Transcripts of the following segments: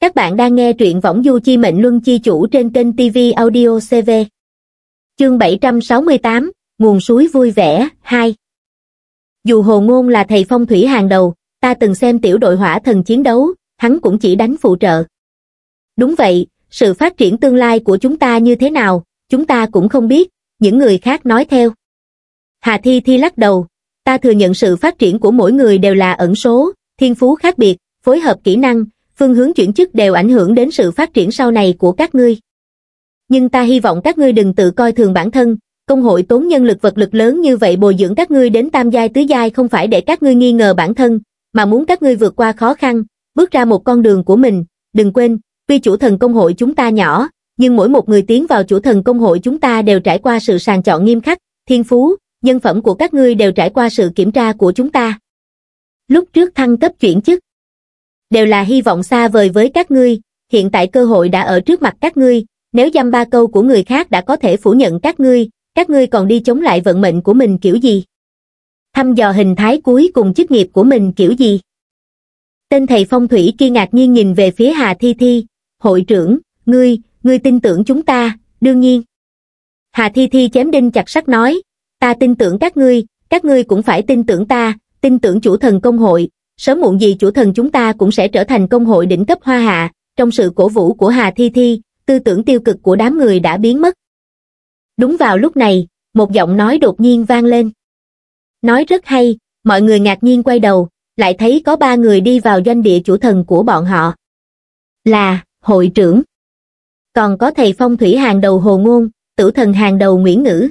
Các bạn đang nghe truyện Võng Du Chi Mệnh Luân Chi Chủ trên kênh TV Audio CV. Chương 768, Nguồn suối vui vẻ, 2 Dù Hồ Ngôn là thầy phong thủy hàng đầu, ta từng xem tiểu đội hỏa thần chiến đấu, hắn cũng chỉ đánh phụ trợ. Đúng vậy, sự phát triển tương lai của chúng ta như thế nào, chúng ta cũng không biết, những người khác nói theo. Hà Thi Thi lắc đầu, ta thừa nhận sự phát triển của mỗi người đều là ẩn số, thiên phú khác biệt, phối hợp kỹ năng, phương hướng chuyển chức đều ảnh hưởng đến sự phát triển sau này của các ngươi. Nhưng ta hy vọng các ngươi đừng tự coi thường bản thân, công hội tốn nhân lực vật lực lớn như vậy bồi dưỡng các ngươi đến tam giai tứ giai không phải để các ngươi nghi ngờ bản thân, mà muốn các ngươi vượt qua khó khăn, bước ra một con đường của mình, đừng quên, tuy chủ thần công hội chúng ta nhỏ, nhưng mỗi một người tiến vào chủ thần công hội chúng ta đều trải qua sự sàng chọn nghiêm khắc, thiên phú, nhân phẩm của các ngươi đều trải qua sự kiểm tra của chúng ta. Lúc trước thăng cấp chuyển chức, đều là hy vọng xa vời với các ngươi, hiện tại cơ hội đã ở trước mặt các ngươi, nếu dăm ba câu của người khác đã có thể phủ nhận các ngươi, các ngươi còn đi chống lại vận mệnh của mình kiểu gì? Thăm dò hình thái cuối cùng chức nghiệp của mình kiểu gì? Tên thầy phong thủy kia ngạc nhiên nhìn về phía Hà Thi Thi, hội trưởng, ngươi, ngươi tin tưởng chúng ta, đương nhiên. Hà Thi Thi chém đinh chặt sắt nói, ta tin tưởng các ngươi, các ngươi cũng phải tin tưởng ta, tin tưởng chủ thần công hội, sớm muộn gì chủ thần chúng ta cũng sẽ trở thành công hội đỉnh cấp hoa hạ, trong sự cổ vũ của Hà Thi Thi, tư tưởng tiêu cực của đám người đã biến mất. Đúng vào lúc này, một giọng nói đột nhiên vang lên. Nói rất hay, mọi người ngạc nhiên quay đầu, lại thấy có ba người đi vào doanh địa chủ thần của bọn họ. Là, hội trưởng. Còn có thầy phong thủy hàng đầu Hồ Ngôn, tử thần hàng đầu Nguyễn Ngữ.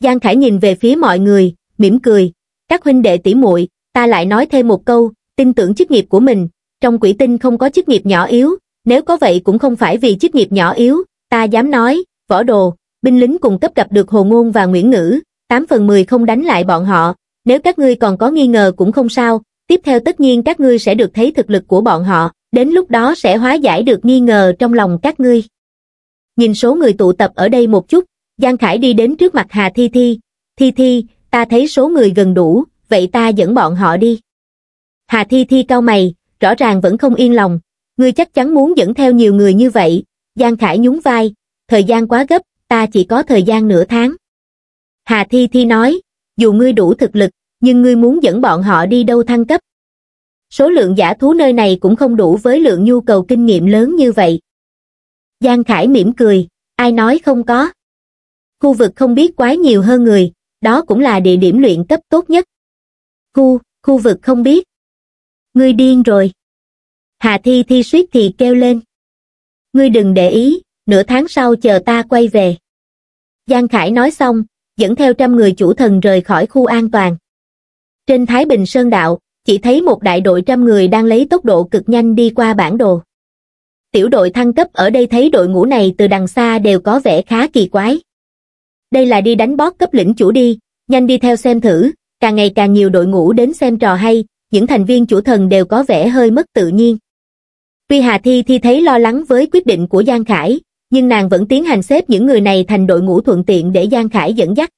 Giang Khải nhìn về phía mọi người, mỉm cười, các huynh đệ tỷ muội ta lại nói thêm một câu, tin tưởng chức nghiệp của mình, trong quỷ tinh không có chức nghiệp nhỏ yếu, nếu có vậy cũng không phải vì chức nghiệp nhỏ yếu, ta dám nói, võ đồ, binh lính cùng cấp gặp được Hồ Ngôn và Nguyễn Ngữ, 8 phần 10 không đánh lại bọn họ, nếu các ngươi còn có nghi ngờ cũng không sao, tiếp theo tất nhiên các ngươi sẽ được thấy thực lực của bọn họ, đến lúc đó sẽ hóa giải được nghi ngờ trong lòng các ngươi. Nhìn số người tụ tập ở đây một chút, Giang Khải đi đến trước mặt Hà Thi Thi, Thi Thi, ta thấy số người gần đủ, vậy ta dẫn bọn họ đi. Hà Thi Thi cau mày, rõ ràng vẫn không yên lòng, ngươi chắc chắn muốn dẫn theo nhiều người như vậy, Giang Khải nhún vai, thời gian quá gấp, ta chỉ có thời gian nửa tháng. Hà Thi Thi nói, dù ngươi đủ thực lực, nhưng ngươi muốn dẫn bọn họ đi đâu thăng cấp. Số lượng giả thú nơi này cũng không đủ với lượng nhu cầu kinh nghiệm lớn như vậy. Giang Khải mỉm cười, ai nói không có. Khu vực không biết quá nhiều hơn người, đó cũng là địa điểm luyện cấp tốt nhất khu, khu vực không biết. Ngươi điên rồi. Hạ Thi Thi suýt thì kêu lên. Ngươi đừng để ý, nửa tháng sau chờ ta quay về. Giang Khải nói xong, dẫn theo trăm người chủ thần rời khỏi khu an toàn. Trên Thái Bình Sơn Đạo, chỉ thấy một đại đội trăm người đang lấy tốc độ cực nhanh đi qua bản đồ. Tiểu đội thăng cấp ở đây thấy đội ngũ này từ đằng xa đều có vẻ khá kỳ quái. Đây là đi đánh bót cấp lĩnh chủ đi, nhanh đi theo xem thử, càng ngày càng nhiều đội ngũ đến xem trò hay, những thành viên chủ thần đều có vẻ hơi mất tự nhiên. Tuy Hà Thi Thi thấy lo lắng với quyết định của Giang Khải, nhưng nàng vẫn tiến hành xếp những người này thành đội ngũ thuận tiện để Giang Khải dẫn dắt.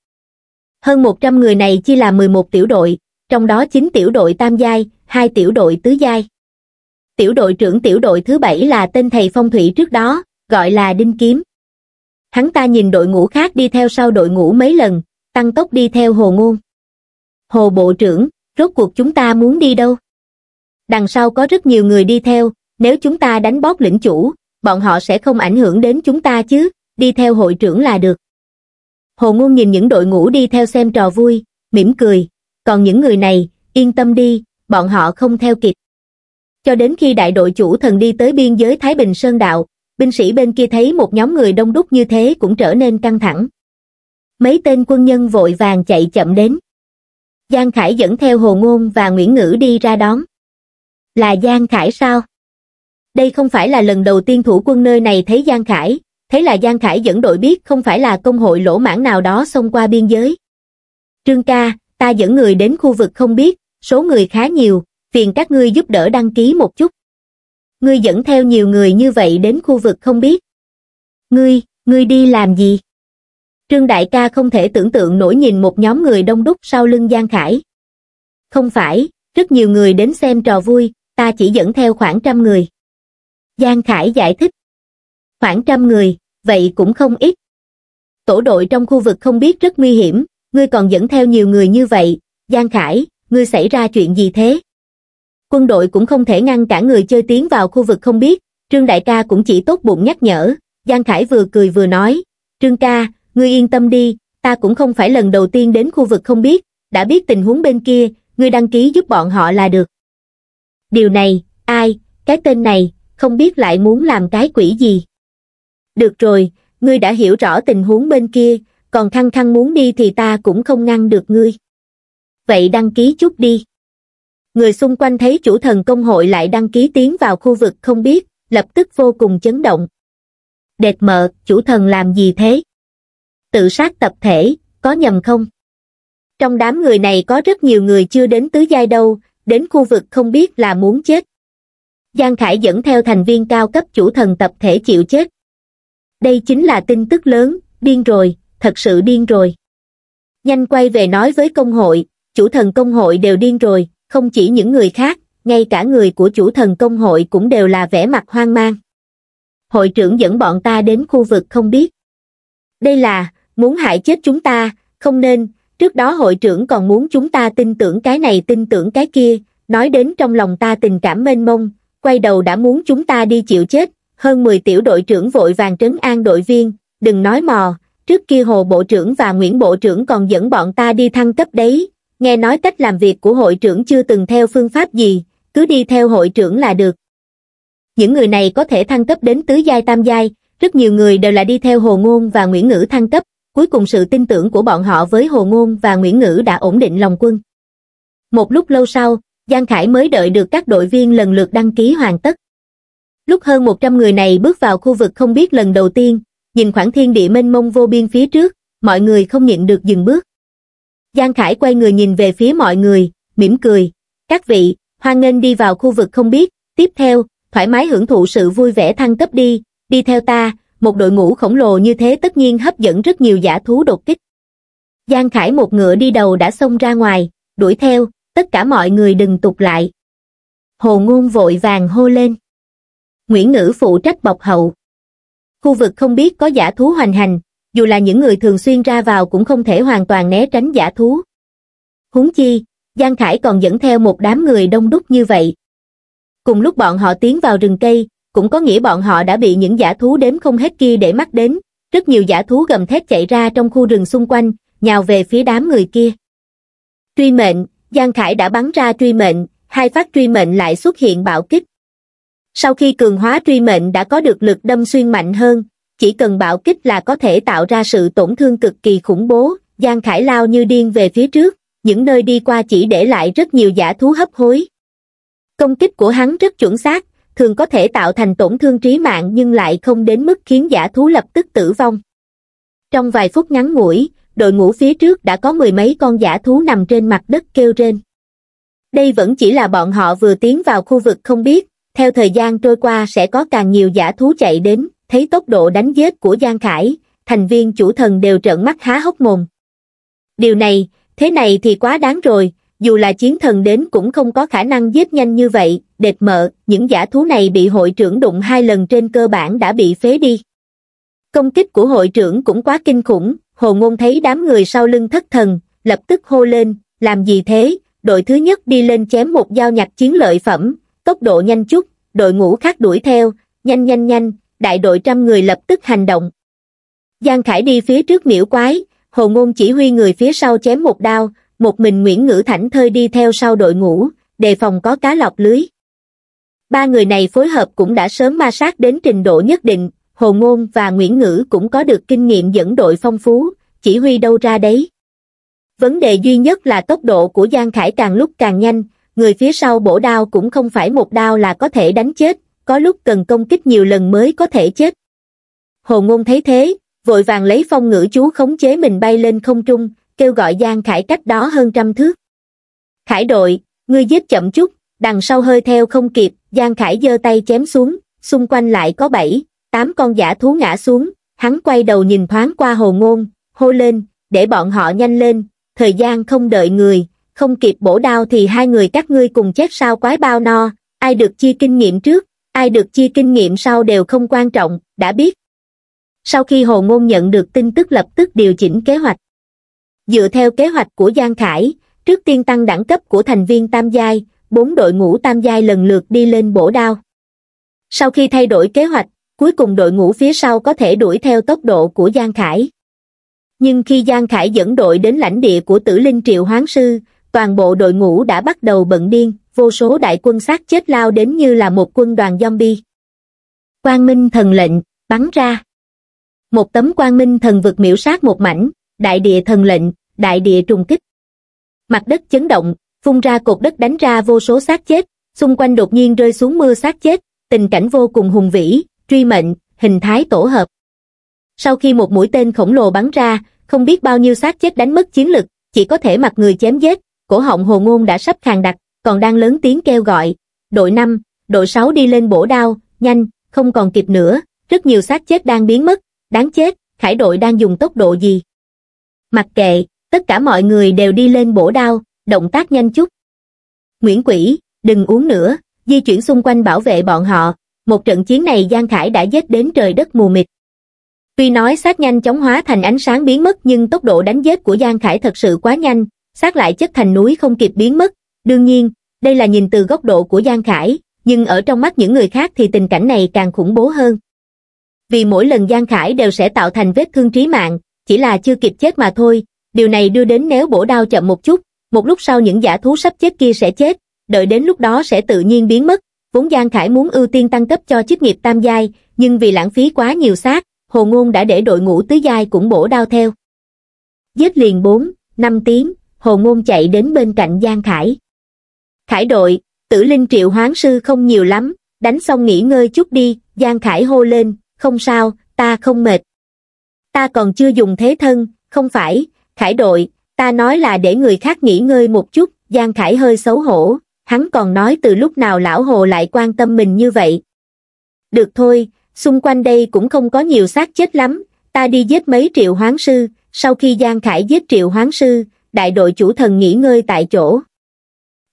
Hơn 100 người này chia là 11 tiểu đội, trong đó 9 tiểu đội tam giai, 2 tiểu đội tứ giai. Tiểu đội trưởng tiểu đội thứ bảy là tên thầy phong thủy trước đó, gọi là Đinh Kiếm. Hắn ta nhìn đội ngũ khác đi theo sau đội ngũ mấy lần, tăng tốc đi theo Hồ Ngôn. Hồ Bộ trưởng, rốt cuộc chúng ta muốn đi đâu? Đằng sau có rất nhiều người đi theo, nếu chúng ta đánh bóp lĩnh chủ, bọn họ sẽ không ảnh hưởng đến chúng ta chứ, đi theo hội trưởng là được. Hồ Ngôn nhìn những đội ngũ đi theo xem trò vui, mỉm cười, còn những người này, yên tâm đi, bọn họ không theo kịp. Cho đến khi đại đội chủ thần đi tới biên giới Thái Bình Sơn Đạo, binh sĩ bên kia thấy một nhóm người đông đúc như thế cũng trở nên căng thẳng. Mấy tên quân nhân vội vàng chạy chậm đến. Giang Khải dẫn theo Hồ Ngôn và Nguyễn Ngữ đi ra đón. Là Giang Khải sao? Đây không phải là lần đầu tiên thủ quân nơi này thấy Giang Khải, thế là Giang Khải dẫn đội biết không phải là công hội lỗ mãn nào đó xông qua biên giới. Trương ca, ta dẫn người đến khu vực không biết, số người khá nhiều, phiền các ngươi giúp đỡ đăng ký một chút. Ngươi dẫn theo nhiều người như vậy đến khu vực không biết. Ngươi, ngươi đi làm gì? Trương Đại ca không thể tưởng tượng nổi nhìn một nhóm người đông đúc sau lưng Giang Khải. Không phải, rất nhiều người đến xem trò vui, ta chỉ dẫn theo khoảng trăm người. Giang Khải giải thích. Khoảng trăm người, vậy cũng không ít. Tổ đội trong khu vực không biết rất nguy hiểm, ngươi còn dẫn theo nhiều người như vậy. Giang Khải, ngươi xảy ra chuyện gì thế? Quân đội cũng không thể ngăn cản người chơi tiến vào khu vực không biết, Trương Đại ca cũng chỉ tốt bụng nhắc nhở. Giang Khải vừa cười vừa nói, Trương ca, ngươi yên tâm đi, ta cũng không phải lần đầu tiên đến khu vực không biết, đã biết tình huống bên kia, ngươi đăng ký giúp bọn họ là được. Điều này, ai, cái tên này, không biết lại muốn làm cái quỷ gì. Được rồi, ngươi đã hiểu rõ tình huống bên kia, còn khăng khăng muốn đi thì ta cũng không ngăn được ngươi. Vậy đăng ký chút đi. Người xung quanh thấy chủ thần công hội lại đăng ký tiến vào khu vực không biết, lập tức vô cùng chấn động. Đệt mợ, chủ thần làm gì thế? tự sát tập thể, có nhầm không? Trong đám người này có rất nhiều người chưa đến tứ giai đâu, đến khu vực không biết là muốn chết. Giang Khải dẫn theo thành viên cao cấp chủ thần tập thể chịu chết. Đây chính là tin tức lớn, điên rồi, thật sự điên rồi. Nhanh quay về nói với công hội, chủ thần công hội đều điên rồi, không chỉ những người khác, ngay cả người của chủ thần công hội cũng đều là vẻ mặt hoang mang. Hội trưởng dẫn bọn ta đến khu vực không biết. Đây là, muốn hại chết chúng ta, không nên, trước đó hội trưởng còn muốn chúng ta tin tưởng cái này tin tưởng cái kia, nói đến trong lòng ta tình cảm mênh mông, quay đầu đã muốn chúng ta đi chịu chết, hơn 10 tiểu đội trưởng vội vàng trấn an đội viên, đừng nói mò, trước kia Hồ Bộ trưởng và Nguyễn Bộ trưởng còn dẫn bọn ta đi thăng cấp đấy, nghe nói cách làm việc của hội trưởng chưa từng theo phương pháp gì, cứ đi theo hội trưởng là được. Những người này có thể thăng cấp đến tứ giai tam giai, rất nhiều người đều là đi theo Hồ Ngôn và Nguyễn Ngữ thăng cấp, cuối cùng sự tin tưởng của bọn họ với Hồ Ngôn và Nguyễn Ngữ đã ổn định lòng quân. Một lúc lâu sau, Giang Khải mới đợi được các đội viên lần lượt đăng ký hoàn tất. Lúc hơn 100 người này bước vào khu vực không biết lần đầu tiên, nhìn khoảng thiên địa mênh mông vô biên phía trước, mọi người không nhịn được dừng bước. Giang Khải quay người nhìn về phía mọi người, mỉm cười, các vị, hoan nghênh đi vào khu vực không biết, tiếp theo, thoải mái hưởng thụ sự vui vẻ thăng cấp đi, đi theo ta, một đội ngũ khổng lồ như thế tất nhiên hấp dẫn rất nhiều giả thú đột kích. Giang Khải một ngựa đi đầu đã xông ra ngoài, đuổi theo, tất cả mọi người đừng tụt lại. Hồ Ngôn vội vàng hô lên. Nguyễn Ngữ phụ trách bọc hậu. Khu vực không biết có giả thú hoành hành, dù là những người thường xuyên ra vào cũng không thể hoàn toàn né tránh giả thú. Huống chi, Giang Khải còn dẫn theo một đám người đông đúc như vậy. Cùng lúc bọn họ tiến vào rừng cây, cũng có nghĩa bọn họ đã bị những giả thú đếm không hết kia để mắt đến, rất nhiều giả thú gầm thét chạy ra trong khu rừng xung quanh, nhào về phía đám người kia. Truy mệnh, Giang Khải đã bắn ra truy mệnh, hai phát truy mệnh lại xuất hiện bạo kích. Sau khi cường hóa truy mệnh đã có được lực đâm xuyên mạnh hơn, chỉ cần bạo kích là có thể tạo ra sự tổn thương cực kỳ khủng bố, Giang Khải lao như điên về phía trước, những nơi đi qua chỉ để lại rất nhiều giả thú hấp hối. Công kích của hắn rất chuẩn xác, thường có thể tạo thành tổn thương trí mạng nhưng lại không đến mức khiến giả thú lập tức tử vong. Trong vài phút ngắn ngủi, đội ngũ phía trước đã có mười mấy con giả thú nằm trên mặt đất kêu rên. Đây vẫn chỉ là bọn họ vừa tiến vào khu vực không biết, theo thời gian trôi qua sẽ có càng nhiều giả thú chạy đến, thấy tốc độ đánh giết của Giang Khải, thành viên chủ thần đều trợn mắt há hốc mồm. Điều này, thế này thì quá đáng rồi, dù là chiến thần đến cũng không có khả năng giết nhanh như vậy, đệt mợ, những giả thú này bị hội trưởng đụng hai lần trên cơ bản đã bị phế đi. Công kích của hội trưởng cũng quá kinh khủng, hồ ngôn thấy đám người sau lưng thất thần, lập tức hô lên, làm gì thế, đội thứ nhất đi lên chém một dao nhặt chiến lợi phẩm, tốc độ nhanh chút, đội ngũ khác đuổi theo, nhanh nhanh nhanh, đại đội trăm người lập tức hành động. Giang Khải đi phía trước miễu quái, hồ ngôn chỉ huy người phía sau chém một đao, một mình Nguyễn Ngữ Thảnh Thơi đi theo sau đội ngũ, đề phòng có cá lọc lưới. Ba người này phối hợp cũng đã sớm ma sát đến trình độ nhất định, Hồ Ngôn và Nguyễn Ngữ cũng có được kinh nghiệm dẫn đội phong phú, chỉ huy đâu ra đấy. Vấn đề duy nhất là tốc độ của Giang Khải càng lúc càng nhanh, người phía sau bổ đao cũng không phải một đao là có thể đánh chết, có lúc cần công kích nhiều lần mới có thể chết. Hồ Ngôn thấy thế, vội vàng lấy phong ngữ chú khống chế mình bay lên không trung, kêu gọi Giang Khải cách đó hơn trăm thước. Khải đội, ngươi giết chậm chút, đằng sau hơi theo không kịp, Giang Khải giơ tay chém xuống, xung quanh lại có bảy, tám con giả thú ngã xuống, hắn quay đầu nhìn thoáng qua hồ ngôn, hô lên, để bọn họ nhanh lên, thời gian không đợi người, không kịp bổ đao thì hai người các ngươi cùng chết sao quái bao no, ai được chia kinh nghiệm trước, ai được chia kinh nghiệm sau đều không quan trọng, đã biết. Sau khi Hồ Ngôn nhận được tin tức lập tức điều chỉnh kế hoạch. Dựa theo kế hoạch của Giang Khải, trước tiên tăng đẳng cấp của thành viên tam giai, bốn đội ngũ tam giai lần lượt đi lên bổ đao. Sau khi thay đổi kế hoạch, cuối cùng đội ngũ phía sau có thể đuổi theo tốc độ của Giang Khải. Nhưng khi Giang Khải dẫn đội đến lãnh địa của tử linh triệu hoáng sư, toàn bộ đội ngũ đã bắt đầu bận điên, vô số đại quân sát chết lao đến như là một quân đoàn zombie. Quang Minh thần lệnh, bắn ra. Một tấm quang minh thần vực miễu sát một mảnh, đại địa thần lệnh, đại địa trùng kích. Mặt đất chấn động, phun ra cột đất đánh ra vô số xác chết, xung quanh đột nhiên rơi xuống mưa xác chết, tình cảnh vô cùng hùng vĩ, truy mệnh, hình thái tổ hợp. Sau khi một mũi tên khổng lồ bắn ra, không biết bao nhiêu xác chết đánh mất chiến lực, chỉ có thể mặc người chém giết, cổ họng hồ ngôn đã sắp khàn đặc, còn đang lớn tiếng kêu gọi, đội 5, đội 6 đi lên bổ đao, nhanh, không còn kịp nữa, rất nhiều xác chết đang biến mất, đáng chết, khải đội đang dùng tốc độ gì? Mặc kệ, tất cả mọi người đều đi lên bổ đao, động tác nhanh chút. Nguyễn Quỷ, đừng uống nữa, di chuyển xung quanh bảo vệ bọn họ, một trận chiến này Giang Khải đã giết đến trời đất mù mịt. Tuy nói sát nhanh chóng hóa thành ánh sáng biến mất nhưng tốc độ đánh giết của Giang Khải thật sự quá nhanh, sát lại chất thành núi không kịp biến mất. Đương nhiên, đây là nhìn từ góc độ của Giang Khải, nhưng ở trong mắt những người khác thì tình cảnh này càng khủng bố hơn. Vì mỗi lần Giang Khải đều sẽ tạo thành vết thương trí mạng, chỉ là chưa kịp chết mà thôi, điều này đưa đến nếu bổ đao chậm một chút, một lúc sau những giả thú sắp chết kia sẽ chết, đợi đến lúc đó sẽ tự nhiên biến mất. Vốn Giang Khải muốn ưu tiên tăng cấp cho chức nghiệp tam giai, nhưng vì lãng phí quá nhiều xác, Hồ Ngôn đã để đội ngũ tứ giai cũng bổ đao theo. Giết liền 4, 5 tiếng, Hồ Ngôn chạy đến bên cạnh Giang Khải. Khải đội, tử linh triệu hoán sư không nhiều lắm, đánh xong nghỉ ngơi chút đi, Giang Khải hô lên, không sao, ta không mệt. Ta còn chưa dùng thế thân, không phải, Khải đội, ta nói là để người khác nghỉ ngơi một chút, Giang Khải hơi xấu hổ, hắn còn nói từ lúc nào lão hồ lại quan tâm mình như vậy. Được thôi, xung quanh đây cũng không có nhiều xác chết lắm, ta đi giết mấy triệu hoán sư, sau khi Giang Khải giết triệu hoán sư, đại đội chủ thần nghỉ ngơi tại chỗ.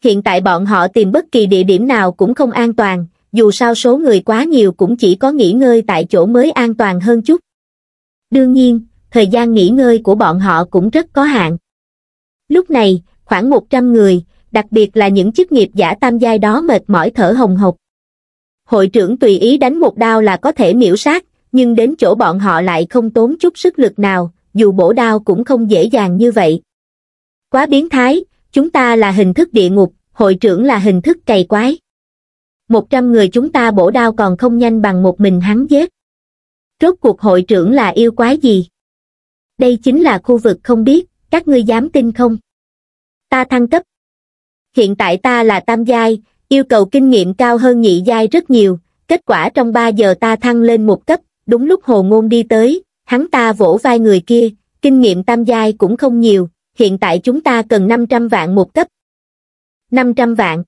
Hiện tại bọn họ tìm bất kỳ địa điểm nào cũng không an toàn, dù sao số người quá nhiều cũng chỉ có nghỉ ngơi tại chỗ mới an toàn hơn chút. Đương nhiên, thời gian nghỉ ngơi của bọn họ cũng rất có hạn. Lúc này, khoảng 100 người, đặc biệt là những chức nghiệp giả tam giai đó mệt mỏi thở hồng hộc. Hội trưởng tùy ý đánh một đao là có thể miễu sát, nhưng đến chỗ bọn họ lại không tốn chút sức lực nào, dù bổ đao cũng không dễ dàng như vậy. Quá biến thái, chúng ta là hình thức địa ngục, hội trưởng là hình thức cày quái. Một trăm người chúng ta bổ đao còn không nhanh bằng một mình hắn giết. Rốt cuộc hội trưởng là yêu quái gì? Đây chính là khu vực không biết, các ngươi dám tin không ta thăng cấp hiện tại ta là tam giai yêu cầu kinh nghiệm cao hơn nhị giai rất nhiều kết quả trong ba giờ ta thăng lên một cấp đúng lúc hồ ngôn đi tới hắn ta vỗ vai người kia kinh nghiệm tam giai cũng không nhiều hiện tại chúng ta cần năm trăm vạn một cấp năm trăm vạn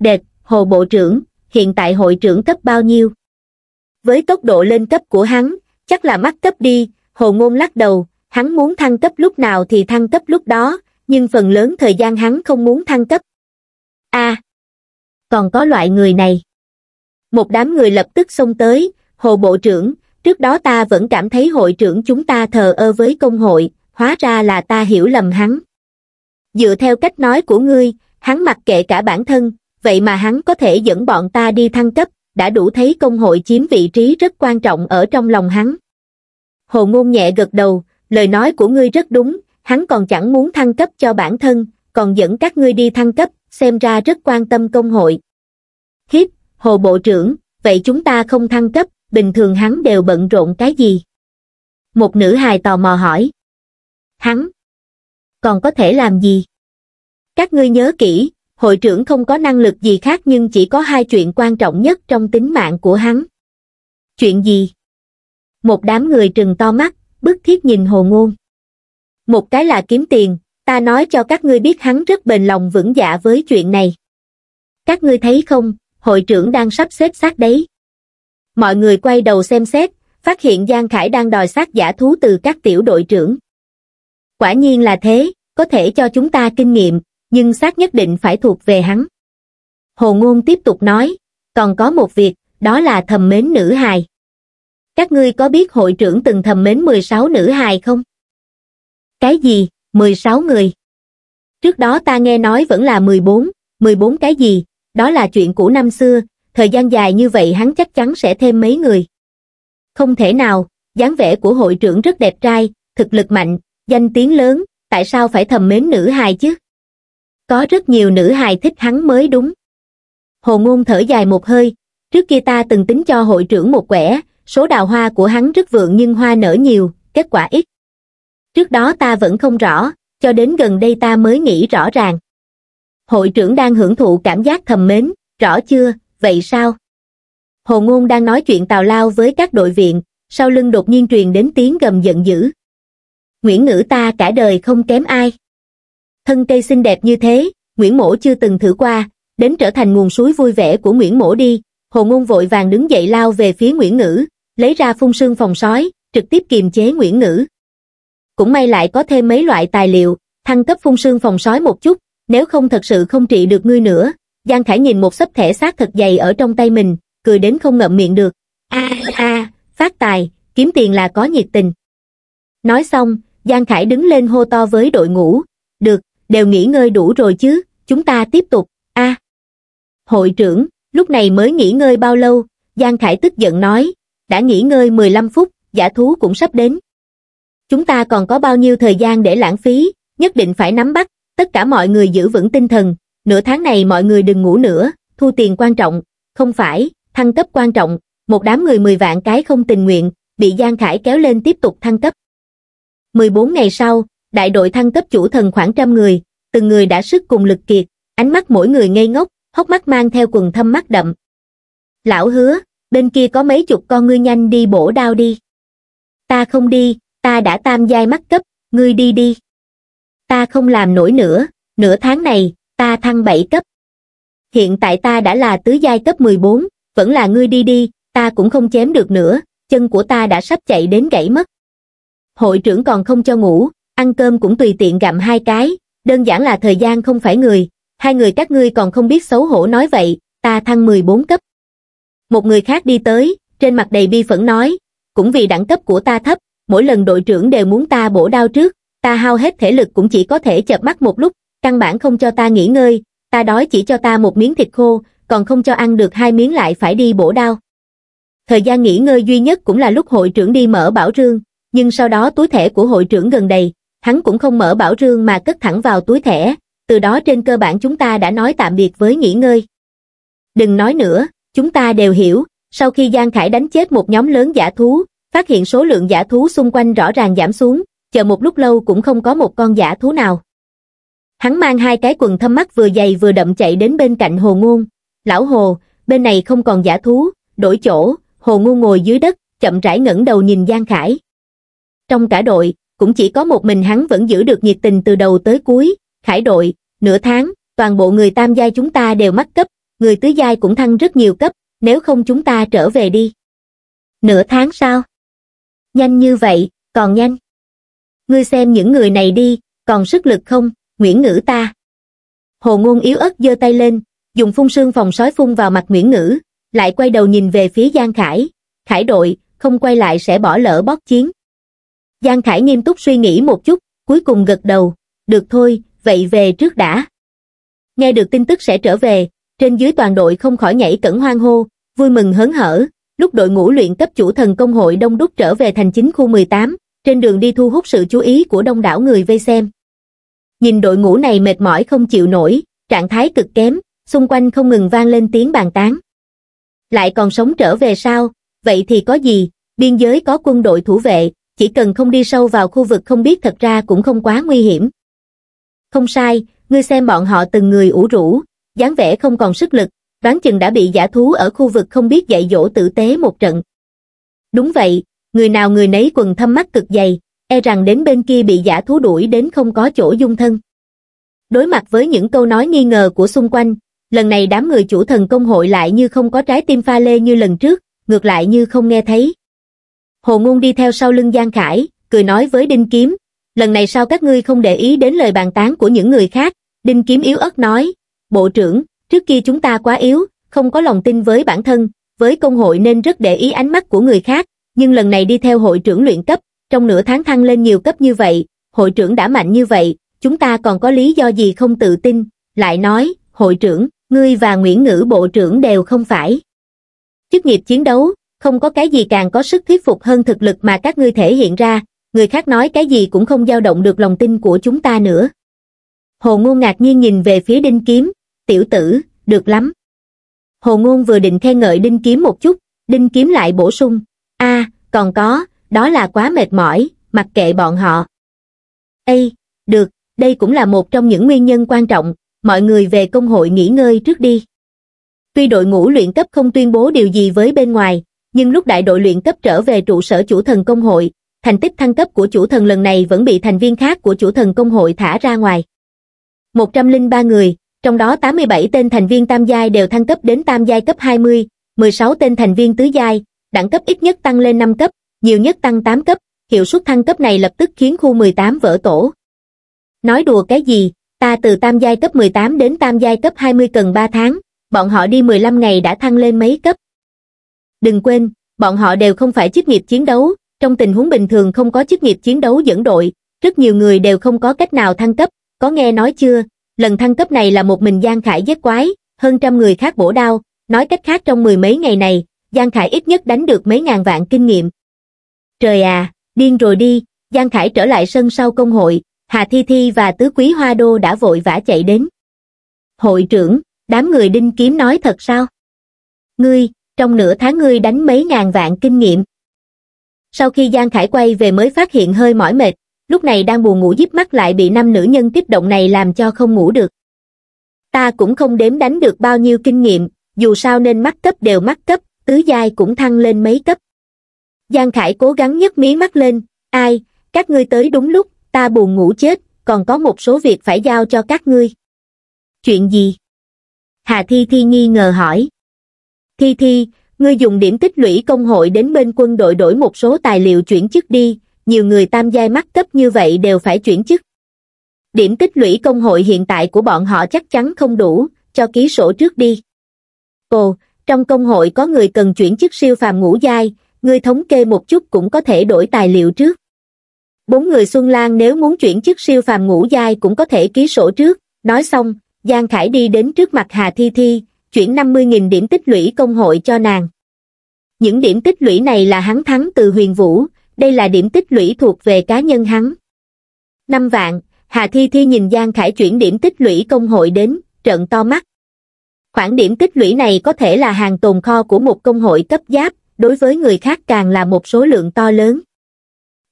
đệt hồ bộ trưởng hiện tại hội trưởng cấp bao nhiêu với tốc độ lên cấp của hắn chắc là mắc cấp đi hồ ngôn lắc đầu hắn muốn thăng cấp lúc nào thì thăng cấp lúc đó nhưng phần lớn thời gian hắn không muốn thăng cấp a à! còn có loại người này một đám người lập tức xông tới hồ bộ trưởng trước đó ta vẫn cảm thấy hội trưởng chúng ta thờ ơ với công hội hóa ra là ta hiểu lầm hắn dựa theo cách nói của ngươi hắn mặc kệ cả bản thân vậy mà hắn có thể dẫn bọn ta đi thăng cấp đã đủ thấy công hội chiếm vị trí rất quan trọng ở trong lòng hắn hồ ngôn nhẹ gật đầu lời nói của ngươi rất đúng hắn còn chẳng muốn thăng cấp cho bản thân còn dẫn các ngươi đi thăng cấp xem ra rất quan tâm công hội hiếp hồ bộ trưởng vậy chúng ta không thăng cấp bình thường hắn đều bận rộn cái gì một nữ hài tò mò hỏi hắn còn có thể làm gì các ngươi nhớ kỹ hội trưởng không có năng lực gì khác nhưng chỉ có hai chuyện quan trọng nhất trong tính mạng của hắn chuyện gì một đám người trừng to mắt bức thiết nhìn hồ ngôn. Một cái là kiếm tiền, ta nói cho các ngươi biết hắn rất bền lòng vững dạ với chuyện này. Các ngươi thấy không, hội trưởng đang sắp xếp xác đấy. Mọi người quay đầu xem xét, phát hiện Giang Khải đang đòi xác giả thú từ các tiểu đội trưởng. Quả nhiên là thế, có thể cho chúng ta kinh nghiệm, nhưng xác nhất định phải thuộc về hắn. Hồ Ngôn tiếp tục nói, còn có một việc, đó là thầm mến nữ hài các ngươi có biết hội trưởng từng thầm mến 16 nữ hài không? Cái gì, 16 người? Trước đó ta nghe nói vẫn là 14, 14 cái gì, đó là chuyện của năm xưa, thời gian dài như vậy hắn chắc chắn sẽ thêm mấy người. Không thể nào, dáng vẻ của hội trưởng rất đẹp trai, thực lực mạnh, danh tiếng lớn, tại sao phải thầm mến nữ hài chứ? Có rất nhiều nữ hài thích hắn mới đúng. Hồ Ngôn thở dài một hơi, trước kia ta từng tính cho hội trưởng một quẻ, số đào hoa của hắn rất vượng nhưng hoa nở nhiều kết quả ít trước đó ta vẫn không rõ cho đến gần đây ta mới nghĩ rõ ràng hội trưởng đang hưởng thụ cảm giác thầm mến rõ chưa vậy sao hồ ngôn đang nói chuyện tào lao với các đội viện sau lưng đột nhiên truyền đến tiếng gầm giận dữ nguyễn ngữ ta cả đời không kém ai thân cây xinh đẹp như thế nguyễn mổ chưa từng thử qua đến trở thành nguồn suối vui vẻ của nguyễn mổ đi hồ ngôn vội vàng đứng dậy lao về phía nguyễn ngữ lấy ra phun sương phòng sói, trực tiếp kiềm chế Nguyễn Ngữ. Cũng may lại có thêm mấy loại tài liệu, thăng cấp phun sương phòng sói một chút, nếu không thật sự không trị được ngươi nữa. Giang Khải nhìn một sấp thẻ xác thật dày ở trong tay mình, cười đến không ngậm miệng được. A a, phát tài, kiếm tiền là có nhiệt tình. Nói xong, Giang Khải đứng lên hô to với đội ngũ, "Được, đều nghỉ ngơi đủ rồi chứ, chúng ta tiếp tục." A. Hội trưởng, lúc này mới nghỉ ngơi bao lâu? Giang Khải tức giận nói, đã nghỉ ngơi 15 phút, giả thú cũng sắp đến. Chúng ta còn có bao nhiêu thời gian để lãng phí, nhất định phải nắm bắt, tất cả mọi người giữ vững tinh thần, nửa tháng này mọi người đừng ngủ nữa, thu tiền quan trọng, không phải, thăng cấp quan trọng, một đám người 10 vạn cái không tình nguyện, bị Giang Khải kéo lên tiếp tục thăng cấp. 14 ngày sau, đại đội thăng cấp chủ thần khoảng trăm người, từng người đã sức cùng lực kiệt, ánh mắt mỗi người ngây ngốc, hốc mắt mang theo quần thâm mắt đậm. Lão hứa, bên kia có mấy chục con ngươi nhanh đi bổ đao đi ta không đi ta đã tam giai mắt cấp ngươi đi đi ta không làm nổi nữa nửa tháng này ta thăng bảy cấp hiện tại ta đã là tứ giai cấp 14, vẫn là ngươi đi đi ta cũng không chém được nữa chân của ta đã sắp chạy đến gãy mất hội trưởng còn không cho ngủ ăn cơm cũng tùy tiện gặm hai cái đơn giản là thời gian không phải người hai người các ngươi còn không biết xấu hổ nói vậy ta thăng 14 cấp một người khác đi tới, trên mặt đầy bi phẫn nói, cũng vì đẳng cấp của ta thấp, mỗi lần đội trưởng đều muốn ta bổ đao trước, ta hao hết thể lực cũng chỉ có thể chợp mắt một lúc, căn bản không cho ta nghỉ ngơi, ta đói chỉ cho ta một miếng thịt khô, còn không cho ăn được hai miếng lại phải đi bổ đao. Thời gian nghỉ ngơi duy nhất cũng là lúc hội trưởng đi mở bảo trương, nhưng sau đó túi thẻ của hội trưởng gần đầy, hắn cũng không mở bảo trương mà cất thẳng vào túi thẻ, từ đó trên cơ bản chúng ta đã nói tạm biệt với nghỉ ngơi. Đừng nói nữa, Chúng ta đều hiểu, sau khi Giang Khải đánh chết một nhóm lớn giả thú, phát hiện số lượng giả thú xung quanh rõ ràng giảm xuống, chờ một lúc lâu cũng không có một con giả thú nào. Hắn mang hai cái quần thâm mắt vừa dày vừa đậm chạy đến bên cạnh Hồ Ngôn. Lão Hồ, bên này không còn giả thú, đổi chỗ, Hồ Ngôn ngồi dưới đất, chậm rãi ngẩng đầu nhìn Giang Khải. Trong cả đội, cũng chỉ có một mình hắn vẫn giữ được nhiệt tình từ đầu tới cuối. Khải đội, nửa tháng, toàn bộ người tam gia chúng ta đều mắc cấp, người tứ giai cũng thăng rất nhiều cấp, nếu không chúng ta trở về đi. Nửa tháng sau? Nhanh như vậy, còn nhanh. Ngươi xem những người này đi, còn sức lực không, Nguyễn Ngữ ta. Hồ Ngôn yếu ớt giơ tay lên, dùng phun sương phòng sói phun vào mặt Nguyễn Ngữ, lại quay đầu nhìn về phía Giang Khải. Khải đội, không quay lại sẽ bỏ lỡ bóc chiến. Giang Khải nghiêm túc suy nghĩ một chút, cuối cùng gật đầu. Được thôi, vậy về trước đã. Nghe được tin tức sẽ trở về, trên dưới toàn đội không khỏi nhảy cẩn hoang hô, vui mừng hớn hở, lúc đội ngũ luyện cấp chủ thần công hội đông đúc trở về thành chính khu 18, trên đường đi thu hút sự chú ý của đông đảo người vây xem. Nhìn đội ngũ này mệt mỏi không chịu nổi, trạng thái cực kém, xung quanh không ngừng vang lên tiếng bàn tán. Lại còn sống trở về sao, vậy thì có gì, biên giới có quân đội thủ vệ, chỉ cần không đi sâu vào khu vực không biết thật ra cũng không quá nguy hiểm. Không sai, ngươi xem bọn họ từng người ủ rũ, dáng vẻ không còn sức lực, đoán chừng đã bị giả thú ở khu vực không biết dạy dỗ tử tế một trận. Đúng vậy, người nào người nấy quần thâm mắt cực dày, e rằng đến bên kia bị giả thú đuổi đến không có chỗ dung thân. Đối mặt với những câu nói nghi ngờ của xung quanh, lần này đám người chủ thần công hội lại như không có trái tim pha lê như lần trước, ngược lại như không nghe thấy. Hồ Ngôn đi theo sau lưng Giang Khải, cười nói với Đinh Kiếm, lần này sao các ngươi không để ý đến lời bàn tán của những người khác, Đinh Kiếm yếu ớt nói, bộ trưởng trước kia chúng ta quá yếu không có lòng tin với bản thân với công hội nên rất để ý ánh mắt của người khác nhưng lần này đi theo hội trưởng luyện cấp trong nửa tháng thăng lên nhiều cấp như vậy hội trưởng đã mạnh như vậy chúng ta còn có lý do gì không tự tin lại nói hội trưởng ngươi và nguyễn ngữ bộ trưởng đều không phải chức nghiệp chiến đấu không có cái gì càng có sức thuyết phục hơn thực lực mà các ngươi thể hiện ra người khác nói cái gì cũng không dao động được lòng tin của chúng ta nữa Hồ Ngôn ngạc nhiên nhìn về phía Đinh Kiếm, tiểu tử, được lắm. Hồ Ngôn vừa định khen ngợi Đinh Kiếm một chút, Đinh Kiếm lại bổ sung, a còn có, đó là quá mệt mỏi, mặc kệ bọn họ. Ê, được, đây cũng là một trong những nguyên nhân quan trọng, mọi người về công hội nghỉ ngơi trước đi. Tuy đội ngũ luyện cấp không tuyên bố điều gì với bên ngoài, nhưng lúc đại đội luyện cấp trở về trụ sở chủ thần công hội, thành tích thăng cấp của chủ thần lần này vẫn bị thành viên khác của chủ thần công hội thả ra ngoài một trăm linh ba người trong đó tám mươi bảy tên thành viên tam giai đều thăng cấp đến tam giai cấp hai mươi mười sáu tên thành viên tứ giai đẳng cấp ít nhất tăng lên năm cấp nhiều nhất tăng tám cấp hiệu suất thăng cấp này lập tức khiến khu mười tám vỡ tổ nói đùa cái gì ta từ tam giai cấp mười tám đến tam giai cấp hai mươi cần ba tháng bọn họ đi mười lăm ngày đã thăng lên mấy cấp đừng quên bọn họ đều không phải chức nghiệp chiến đấu trong tình huống bình thường không có chức nghiệp chiến đấu dẫn đội rất nhiều người đều không có cách nào thăng cấp có nghe nói chưa lần thăng cấp này là một mình giang khải giết quái hơn trăm người khác bổ đao nói cách khác trong mười mấy ngày này giang khải ít nhất đánh được mấy ngàn vạn kinh nghiệm trời à điên rồi đi giang khải trở lại sân sau công hội hà thi thi và tứ quý hoa đô đã vội vã chạy đến hội trưởng đám người đinh kiếm nói thật sao ngươi trong nửa tháng ngươi đánh mấy ngàn vạn kinh nghiệm sau khi giang khải quay về mới phát hiện hơi mỏi mệt lúc này đang buồn ngủ díp mắt lại bị năm nữ nhân tiếp động này làm cho không ngủ được ta cũng không đếm đánh được bao nhiêu kinh nghiệm dù sao nên mắt cấp đều mắt cấp tứ giai cũng thăng lên mấy cấp giang khải cố gắng nhấc mí mắt lên ai các ngươi tới đúng lúc ta buồn ngủ chết còn có một số việc phải giao cho các ngươi chuyện gì hà thi thi nghi ngờ hỏi thi thi ngươi dùng điểm tích lũy công hội đến bên quân đội đổi một số tài liệu chuyển chức đi nhiều người tam giai mắt cấp như vậy đều phải chuyển chức. Điểm tích lũy công hội hiện tại của bọn họ chắc chắn không đủ, cho ký sổ trước đi. Ồ, trong công hội có người cần chuyển chức siêu phàm ngũ giai, người thống kê một chút cũng có thể đổi tài liệu trước. Bốn người Xuân Lan nếu muốn chuyển chức siêu phàm ngũ giai cũng có thể ký sổ trước, nói xong, Giang Khải đi đến trước mặt Hà Thi Thi, chuyển 50.000 điểm tích lũy công hội cho nàng. Những điểm tích lũy này là hắn thắng từ huyền vũ, đây là điểm tích lũy thuộc về cá nhân hắn. năm vạn, Hà Thi Thi nhìn Giang Khải chuyển điểm tích lũy công hội đến, trợn to mắt. Khoản điểm tích lũy này có thể là hàng tồn kho của một công hội cấp giáp, đối với người khác càng là một số lượng to lớn.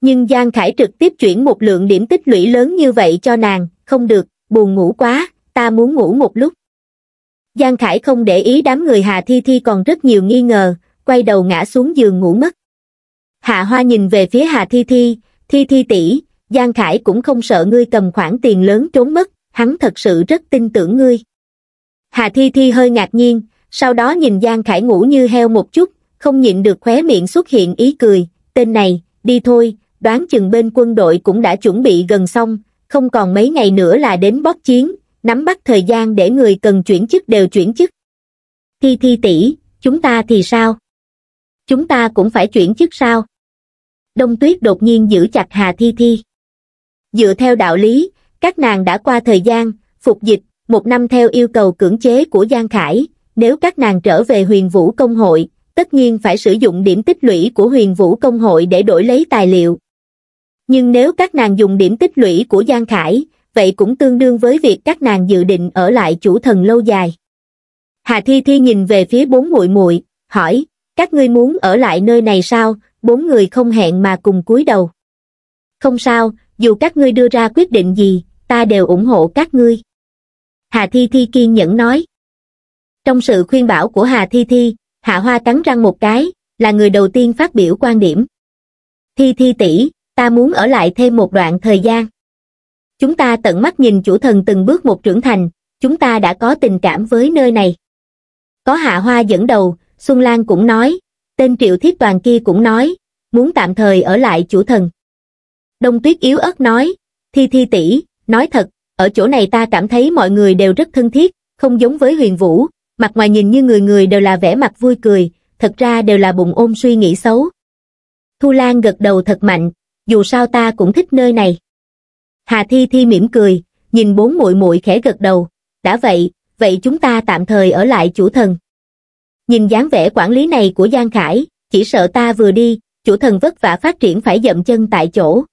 Nhưng Giang Khải trực tiếp chuyển một lượng điểm tích lũy lớn như vậy cho nàng, không được, buồn ngủ quá, ta muốn ngủ một lúc. Giang Khải không để ý đám người Hà Thi Thi còn rất nhiều nghi ngờ, quay đầu ngã xuống giường ngủ mất. Hạ Hoa nhìn về phía Hà Thi Thi, Thi Thi tỷ, Giang Khải cũng không sợ ngươi cầm khoản tiền lớn trốn mất, hắn thật sự rất tin tưởng ngươi. Hà Thi Thi hơi ngạc nhiên, sau đó nhìn Giang Khải ngủ như heo một chút, không nhịn được khóe miệng xuất hiện ý cười, tên này, đi thôi, đoán chừng bên quân đội cũng đã chuẩn bị gần xong, không còn mấy ngày nữa là đến bóp chiến, nắm bắt thời gian để người cần chuyển chức đều chuyển chức. Thi Thi tỷ, chúng ta thì sao? Chúng ta cũng phải chuyển chức sao? đông tuyết đột nhiên giữ chặt Hà Thi Thi. Dựa theo đạo lý, các nàng đã qua thời gian, phục dịch, một năm theo yêu cầu cưỡng chế của Giang Khải, nếu các nàng trở về huyền vũ công hội, tất nhiên phải sử dụng điểm tích lũy của huyền vũ công hội để đổi lấy tài liệu. Nhưng nếu các nàng dùng điểm tích lũy của Giang Khải, vậy cũng tương đương với việc các nàng dự định ở lại chủ thần lâu dài. Hà Thi Thi nhìn về phía bốn muội muội, hỏi, các ngươi muốn ở lại nơi này sao, bốn người không hẹn mà cùng cúi đầu. Không sao, dù các ngươi đưa ra quyết định gì, ta đều ủng hộ các ngươi. Hà Thi Thi kiên nhẫn nói. Trong sự khuyên bảo của Hà Thi Thi, Hạ Hoa cắn răng một cái, là người đầu tiên phát biểu quan điểm. Thi Thi tỷ, ta muốn ở lại thêm một đoạn thời gian. Chúng ta tận mắt nhìn chủ thần từng bước một trưởng thành, chúng ta đã có tình cảm với nơi này. Có Hạ Hoa dẫn đầu, Xuân Lan cũng nói, tên triệu thiết toàn kia cũng nói, muốn tạm thời ở lại chủ thần. Đông tuyết yếu ớt nói, thi thi tỷ nói thật, ở chỗ này ta cảm thấy mọi người đều rất thân thiết, không giống với huyền vũ, mặt ngoài nhìn như người người đều là vẻ mặt vui cười, thật ra đều là bụng ôm suy nghĩ xấu. Thu Lan gật đầu thật mạnh, dù sao ta cũng thích nơi này. Hà Thi Thi mỉm cười, nhìn bốn muội muội khẽ gật đầu, đã vậy, vậy chúng ta tạm thời ở lại chủ thần nhìn dáng vẻ quản lý này của Giang Khải, chỉ sợ ta vừa đi, chủ thần vất vả phát triển phải dậm chân tại chỗ.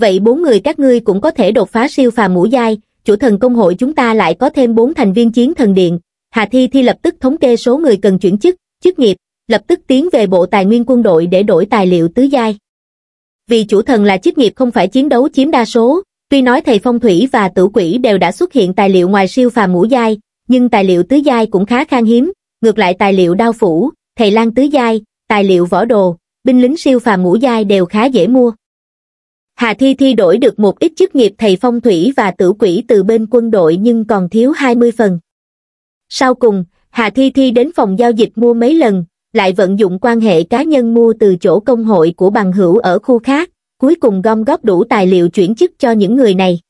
Vậy bốn người các ngươi cũng có thể đột phá siêu phàm ngũ dai chủ thần công hội chúng ta lại có thêm bốn thành viên chiến thần điện. Hà Thi Thi lập tức thống kê số người cần chuyển chức, chức nghiệp, lập tức tiến về Bộ Tài nguyên Quân đội để đổi tài liệu tứ giai. Vì chủ thần là chức nghiệp không phải chiến đấu chiếm đa số, tuy nói thầy phong thủy và tử quỷ đều đã xuất hiện tài liệu ngoài siêu phàm ngũ dai nhưng tài liệu tứ giai cũng khá khan hiếm, ngược lại tài liệu đao phủ, thầy lang tứ giai, tài liệu võ đồ, binh lính siêu phàm ngũ giai đều khá dễ mua. Hà Thi Thi đổi được một ít chức nghiệp thầy phong thủy và tử quỷ từ bên quân đội nhưng còn thiếu 20 phần. Sau cùng, Hà Thi Thi đến phòng giao dịch mua mấy lần, lại vận dụng quan hệ cá nhân mua từ chỗ công hội của bằng hữu ở khu khác, cuối cùng gom góp đủ tài liệu chuyển chức cho những người này.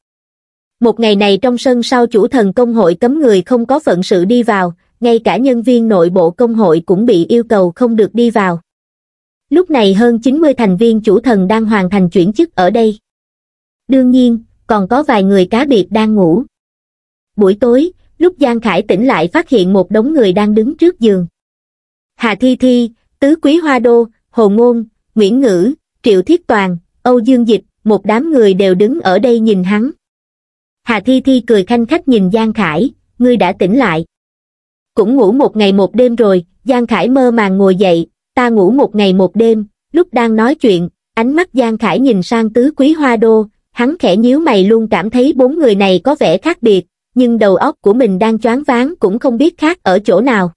Một ngày này trong sân sau chủ thần công hội cấm người không có phận sự đi vào, ngay cả nhân viên nội bộ công hội cũng bị yêu cầu không được đi vào. Lúc này hơn 90 thành viên chủ thần đang hoàn thành chuyển chức ở đây. Đương nhiên, còn có vài người cá biệt đang ngủ. Buổi tối, lúc Giang Khải tỉnh lại phát hiện một đống người đang đứng trước giường. Hà Thi Thi, Tứ Quý Hoa Đô, Hồ Ngôn, Nguyễn Ngữ, Triệu Thiết Toàn, Âu Dương Dịch, một đám người đều đứng ở đây nhìn hắn. Hà Thi Thi cười khanh khách nhìn Giang Khải, ngươi đã tỉnh lại cũng ngủ một ngày một đêm rồi, Giang Khải mơ màng ngồi dậy, ta ngủ một ngày một đêm, lúc đang nói chuyện, ánh mắt Giang Khải nhìn sang tứ quý hoa đô, hắn khẽ nhíu mày luôn cảm thấy bốn người này có vẻ khác biệt, nhưng đầu óc của mình đang choáng váng cũng không biết khác ở chỗ nào.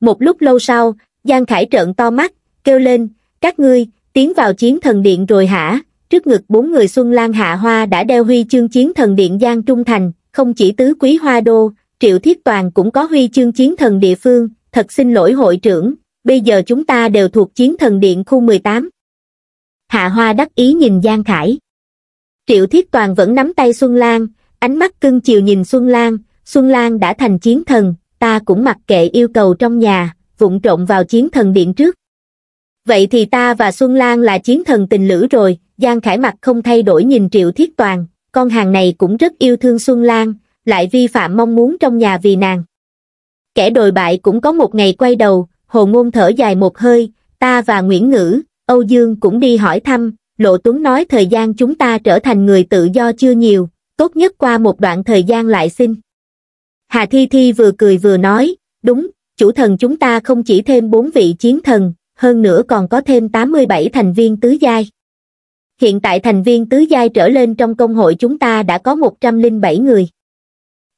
Một lúc lâu sau, Giang Khải trợn to mắt, kêu lên, các ngươi, tiến vào chiến thần điện rồi hả? Trước ngực bốn người Xuân Lan Hạ Hoa đã đeo huy chương chiến thần điện Giang Trung Thành, không chỉ tứ quý hoa đô, Triệu Thiết Toàn cũng có huy chương chiến thần địa phương, thật xin lỗi hội trưởng, bây giờ chúng ta đều thuộc chiến thần điện khu 18. Hạ Hoa đắc ý nhìn Giang Khải. Triệu Thiết Toàn vẫn nắm tay Xuân Lan, ánh mắt cưng chiều nhìn Xuân Lan, Xuân Lan đã thành chiến thần, ta cũng mặc kệ yêu cầu trong nhà, vụng trộn vào chiến thần điện trước. Vậy thì ta và Xuân Lan là chiến thần tình lữ rồi, Giang Khải mặt không thay đổi nhìn Triệu Thiết Toàn, con hàng này cũng rất yêu thương Xuân Lan, lại vi phạm mong muốn trong nhà vì nàng. Kẻ đồi bại cũng có một ngày quay đầu, hồ ngôn thở dài một hơi, ta và Nguyễn Ngữ, Âu Dương cũng đi hỏi thăm, Lộ Tuấn nói thời gian chúng ta trở thành người tự do chưa nhiều, tốt nhất qua một đoạn thời gian lại xin. Hà Thi Thi vừa cười vừa nói, đúng, chủ thần chúng ta không chỉ thêm bốn vị chiến thần, hơn nữa còn có thêm 87 thành viên tứ giai. Hiện tại thành viên tứ giai trở lên trong công hội chúng ta đã có 107 người.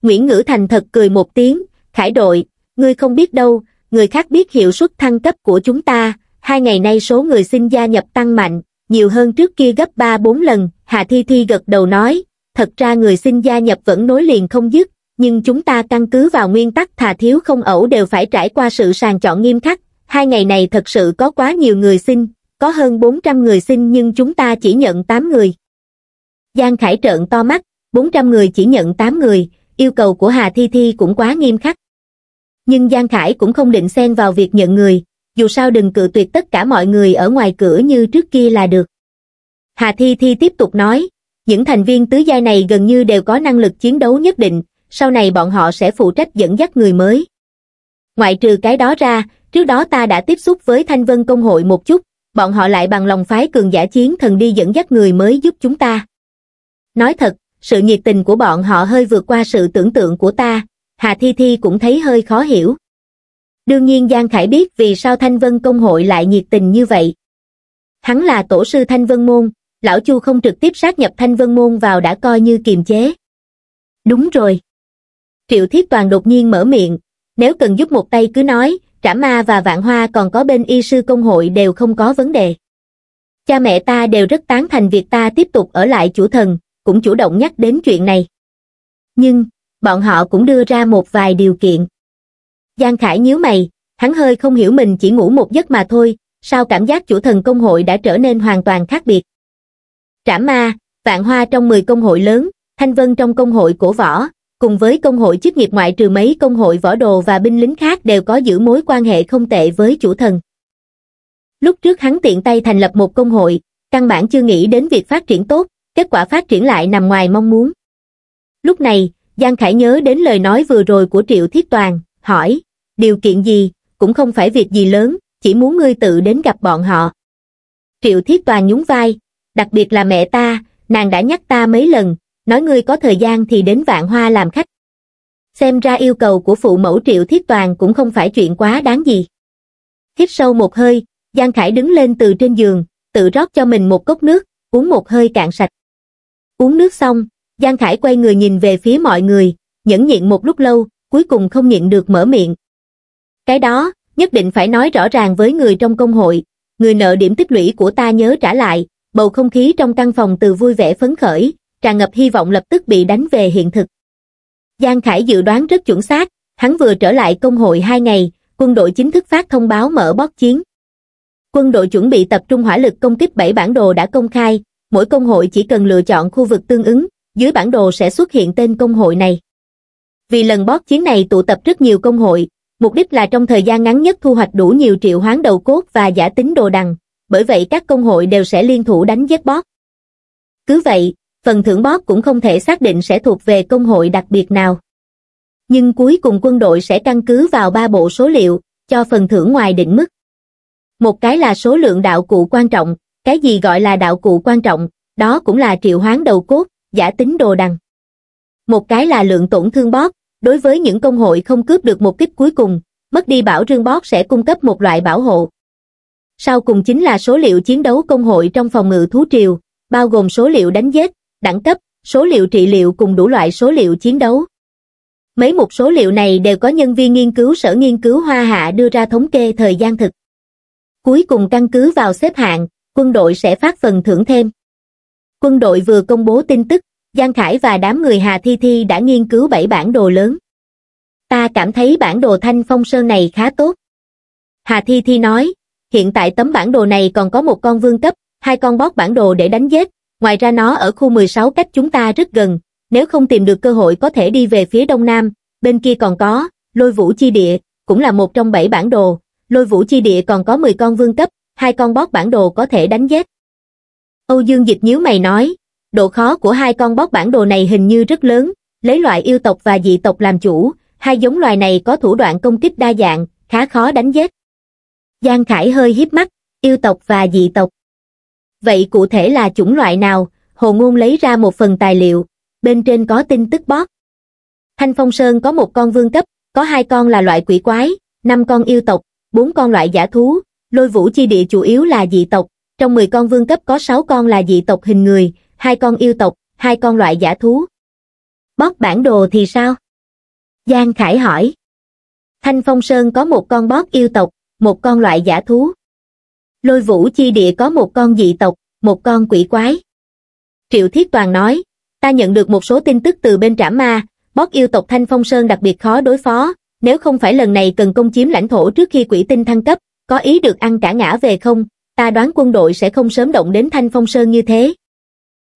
Nguyễn Ngữ Thành thật cười một tiếng, khải đội, ngươi không biết đâu, người khác biết hiệu suất thăng cấp của chúng ta, hai ngày nay số người xin gia nhập tăng mạnh, nhiều hơn trước kia gấp 3-4 lần, Hà Thi Thi gật đầu nói, thật ra người xin gia nhập vẫn nối liền không dứt, nhưng chúng ta căn cứ vào nguyên tắc thà thiếu không ẩu đều phải trải qua sự sàng chọn nghiêm khắc, hai ngày này thật sự có quá nhiều người xin, có hơn 400 người xin nhưng chúng ta chỉ nhận 8 người. Giang Khải trợn to mắt, 400 người chỉ nhận 8 người, yêu cầu của Hà Thi Thi cũng quá nghiêm khắc. Nhưng Giang Khải cũng không định xen vào việc nhận người, dù sao đừng cự tuyệt tất cả mọi người ở ngoài cửa như trước kia là được. Hà Thi Thi tiếp tục nói, những thành viên tứ giai này gần như đều có năng lực chiến đấu nhất định, sau này bọn họ sẽ phụ trách dẫn dắt người mới. Ngoại trừ cái đó ra, trước đó ta đã tiếp xúc với Thanh Vân Công hội một chút, bọn họ lại bằng lòng phái cường giả chiến thần đi dẫn dắt người mới giúp chúng ta. Nói thật, sự nhiệt tình của bọn họ hơi vượt qua sự tưởng tượng của ta, Hà Thi Thi cũng thấy hơi khó hiểu. Đương nhiên Giang Khải biết vì sao Thanh Vân Công hội lại nhiệt tình như vậy. Hắn là tổ sư Thanh Vân Môn, lão Chu không trực tiếp sát nhập Thanh Vân Môn vào đã coi như kiềm chế. Đúng rồi. Triệu Thiết Toàn đột nhiên mở miệng, nếu cần giúp một tay cứ nói, trả ma và vạn hoa còn có bên y sư công hội đều không có vấn đề. Cha mẹ ta đều rất tán thành việc ta tiếp tục ở lại chủ thần, cũng chủ động nhắc đến chuyện này. Nhưng, bọn họ cũng đưa ra một vài điều kiện. Giang Khải nhíu mày, hắn hơi không hiểu mình chỉ ngủ một giấc mà thôi, sao cảm giác chủ thần công hội đã trở nên hoàn toàn khác biệt. Trảm Ma, Vạn Hoa trong 10 công hội lớn, Thanh Vân trong công hội cổ võ, cùng với công hội chức nghiệp ngoại trừ mấy công hội võ đồ và binh lính khác đều có giữ mối quan hệ không tệ với chủ thần. Lúc trước hắn tiện tay thành lập một công hội, căn bản chưa nghĩ đến việc phát triển tốt, kết quả phát triển lại nằm ngoài mong muốn. Lúc này, Giang Khải nhớ đến lời nói vừa rồi của Triệu Thiết Toàn, hỏi, điều kiện gì, cũng không phải việc gì lớn, chỉ muốn ngươi tự đến gặp bọn họ. Triệu Thiết Toàn nhún vai, đặc biệt là mẹ ta, nàng đã nhắc ta mấy lần, nói ngươi có thời gian thì đến vạn hoa làm khách. Xem ra yêu cầu của phụ mẫu Triệu Thiết Toàn cũng không phải chuyện quá đáng gì. Hít sâu một hơi, Giang Khải đứng lên từ trên giường, tự rót cho mình một cốc nước, uống một hơi cạn sạch. Uống nước xong, Giang Khải quay người nhìn về phía mọi người, nhẫn nhịn một lúc lâu, cuối cùng không nhịn được mở miệng. Cái đó, nhất định phải nói rõ ràng với người trong công hội, người nợ điểm tích lũy của ta nhớ trả lại, bầu không khí trong căn phòng từ vui vẻ phấn khởi, tràn ngập hy vọng lập tức bị đánh về hiện thực. Giang Khải dự đoán rất chuẩn xác, hắn vừa trở lại công hội hai ngày, quân đội chính thức phát thông báo mở bót chiến. Quân đội chuẩn bị tập trung hỏa lực công kích bảy bản đồ đã công khai, mỗi công hội chỉ cần lựa chọn khu vực tương ứng, dưới bản đồ sẽ xuất hiện tên công hội này. Vì lần bót chiến này tụ tập rất nhiều công hội, mục đích là trong thời gian ngắn nhất thu hoạch đủ nhiều triệu hoán đầu cốt và giả tính đồ đằng, bởi vậy các công hội đều sẽ liên thủ đánh giết bót. Cứ vậy, phần thưởng bót cũng không thể xác định sẽ thuộc về công hội đặc biệt nào. Nhưng cuối cùng quân đội sẽ căn cứ vào ba bộ số liệu, cho phần thưởng ngoài định mức. Một cái là số lượng đạo cụ quan trọng, cái gì gọi là đạo cụ quan trọng, đó cũng là triệu hoán đầu cốt, giả tính đồ đằng. Một cái là lượng tổn thương bót, đối với những công hội không cướp được một kích cuối cùng, mất đi bảo rương bót sẽ cung cấp một loại bảo hộ. Sau cùng chính là số liệu chiến đấu công hội trong phòng ngự thú triều, bao gồm số liệu đánh giết, đẳng cấp, số liệu trị liệu cùng đủ loại số liệu chiến đấu. Mấy mục số liệu này đều có nhân viên nghiên cứu sở nghiên cứu Hoa Hạ đưa ra thống kê thời gian thực. Cuối cùng căn cứ vào xếp hạng, quân đội sẽ phát phần thưởng thêm. Quân đội vừa công bố tin tức, Giang Khải và đám người Hà Thi Thi đã nghiên cứu bảy bản đồ lớn. Ta cảm thấy bản đồ Thanh Phong Sơn này khá tốt. Hà Thi Thi nói, hiện tại tấm bản đồ này còn có một con vương cấp, hai con bót bản đồ để đánh giết, ngoài ra nó ở khu 16 cách chúng ta rất gần, nếu không tìm được cơ hội có thể đi về phía đông nam, bên kia còn có, lôi vũ chi địa, cũng là một trong bảy bản đồ, lôi vũ chi địa còn có 10 con vương cấp, hai con bót bản đồ có thể đánh giết. Âu Dương Dịch nhíu mày nói, độ khó của hai con bót bản đồ này hình như rất lớn, lấy loại yêu tộc và dị tộc làm chủ, hai giống loài này có thủ đoạn công kích đa dạng, khá khó đánh giết. Giang Khải hơi hiếp mắt, yêu tộc và dị tộc. Vậy cụ thể là chủng loại nào? Hồ Ngôn lấy ra một phần tài liệu, bên trên có tin tức bót. Thanh Phong Sơn có một con vương cấp, có hai con là loại quỷ quái, năm con yêu tộc, bốn con loại giả thú, lôi vũ chi địa chủ yếu là dị tộc, trong 10 con vương cấp có 6 con là dị tộc hình người, hai con yêu tộc, hai con loại giả thú. Bóp bản đồ thì sao? Giang Khải hỏi. Thanh Phong Sơn có một con bóp yêu tộc, một con loại giả thú. Lôi vũ chi địa có một con dị tộc, một con quỷ quái. Triệu Thiết Toàn nói, ta nhận được một số tin tức từ bên trảm ma, bóp yêu tộc Thanh Phong Sơn đặc biệt khó đối phó, nếu không phải lần này cần công chiếm lãnh thổ trước khi quỷ tinh thăng cấp, có ý được ăn cả ngã về không, ta đoán quân đội sẽ không sớm động đến Thanh Phong Sơn như thế.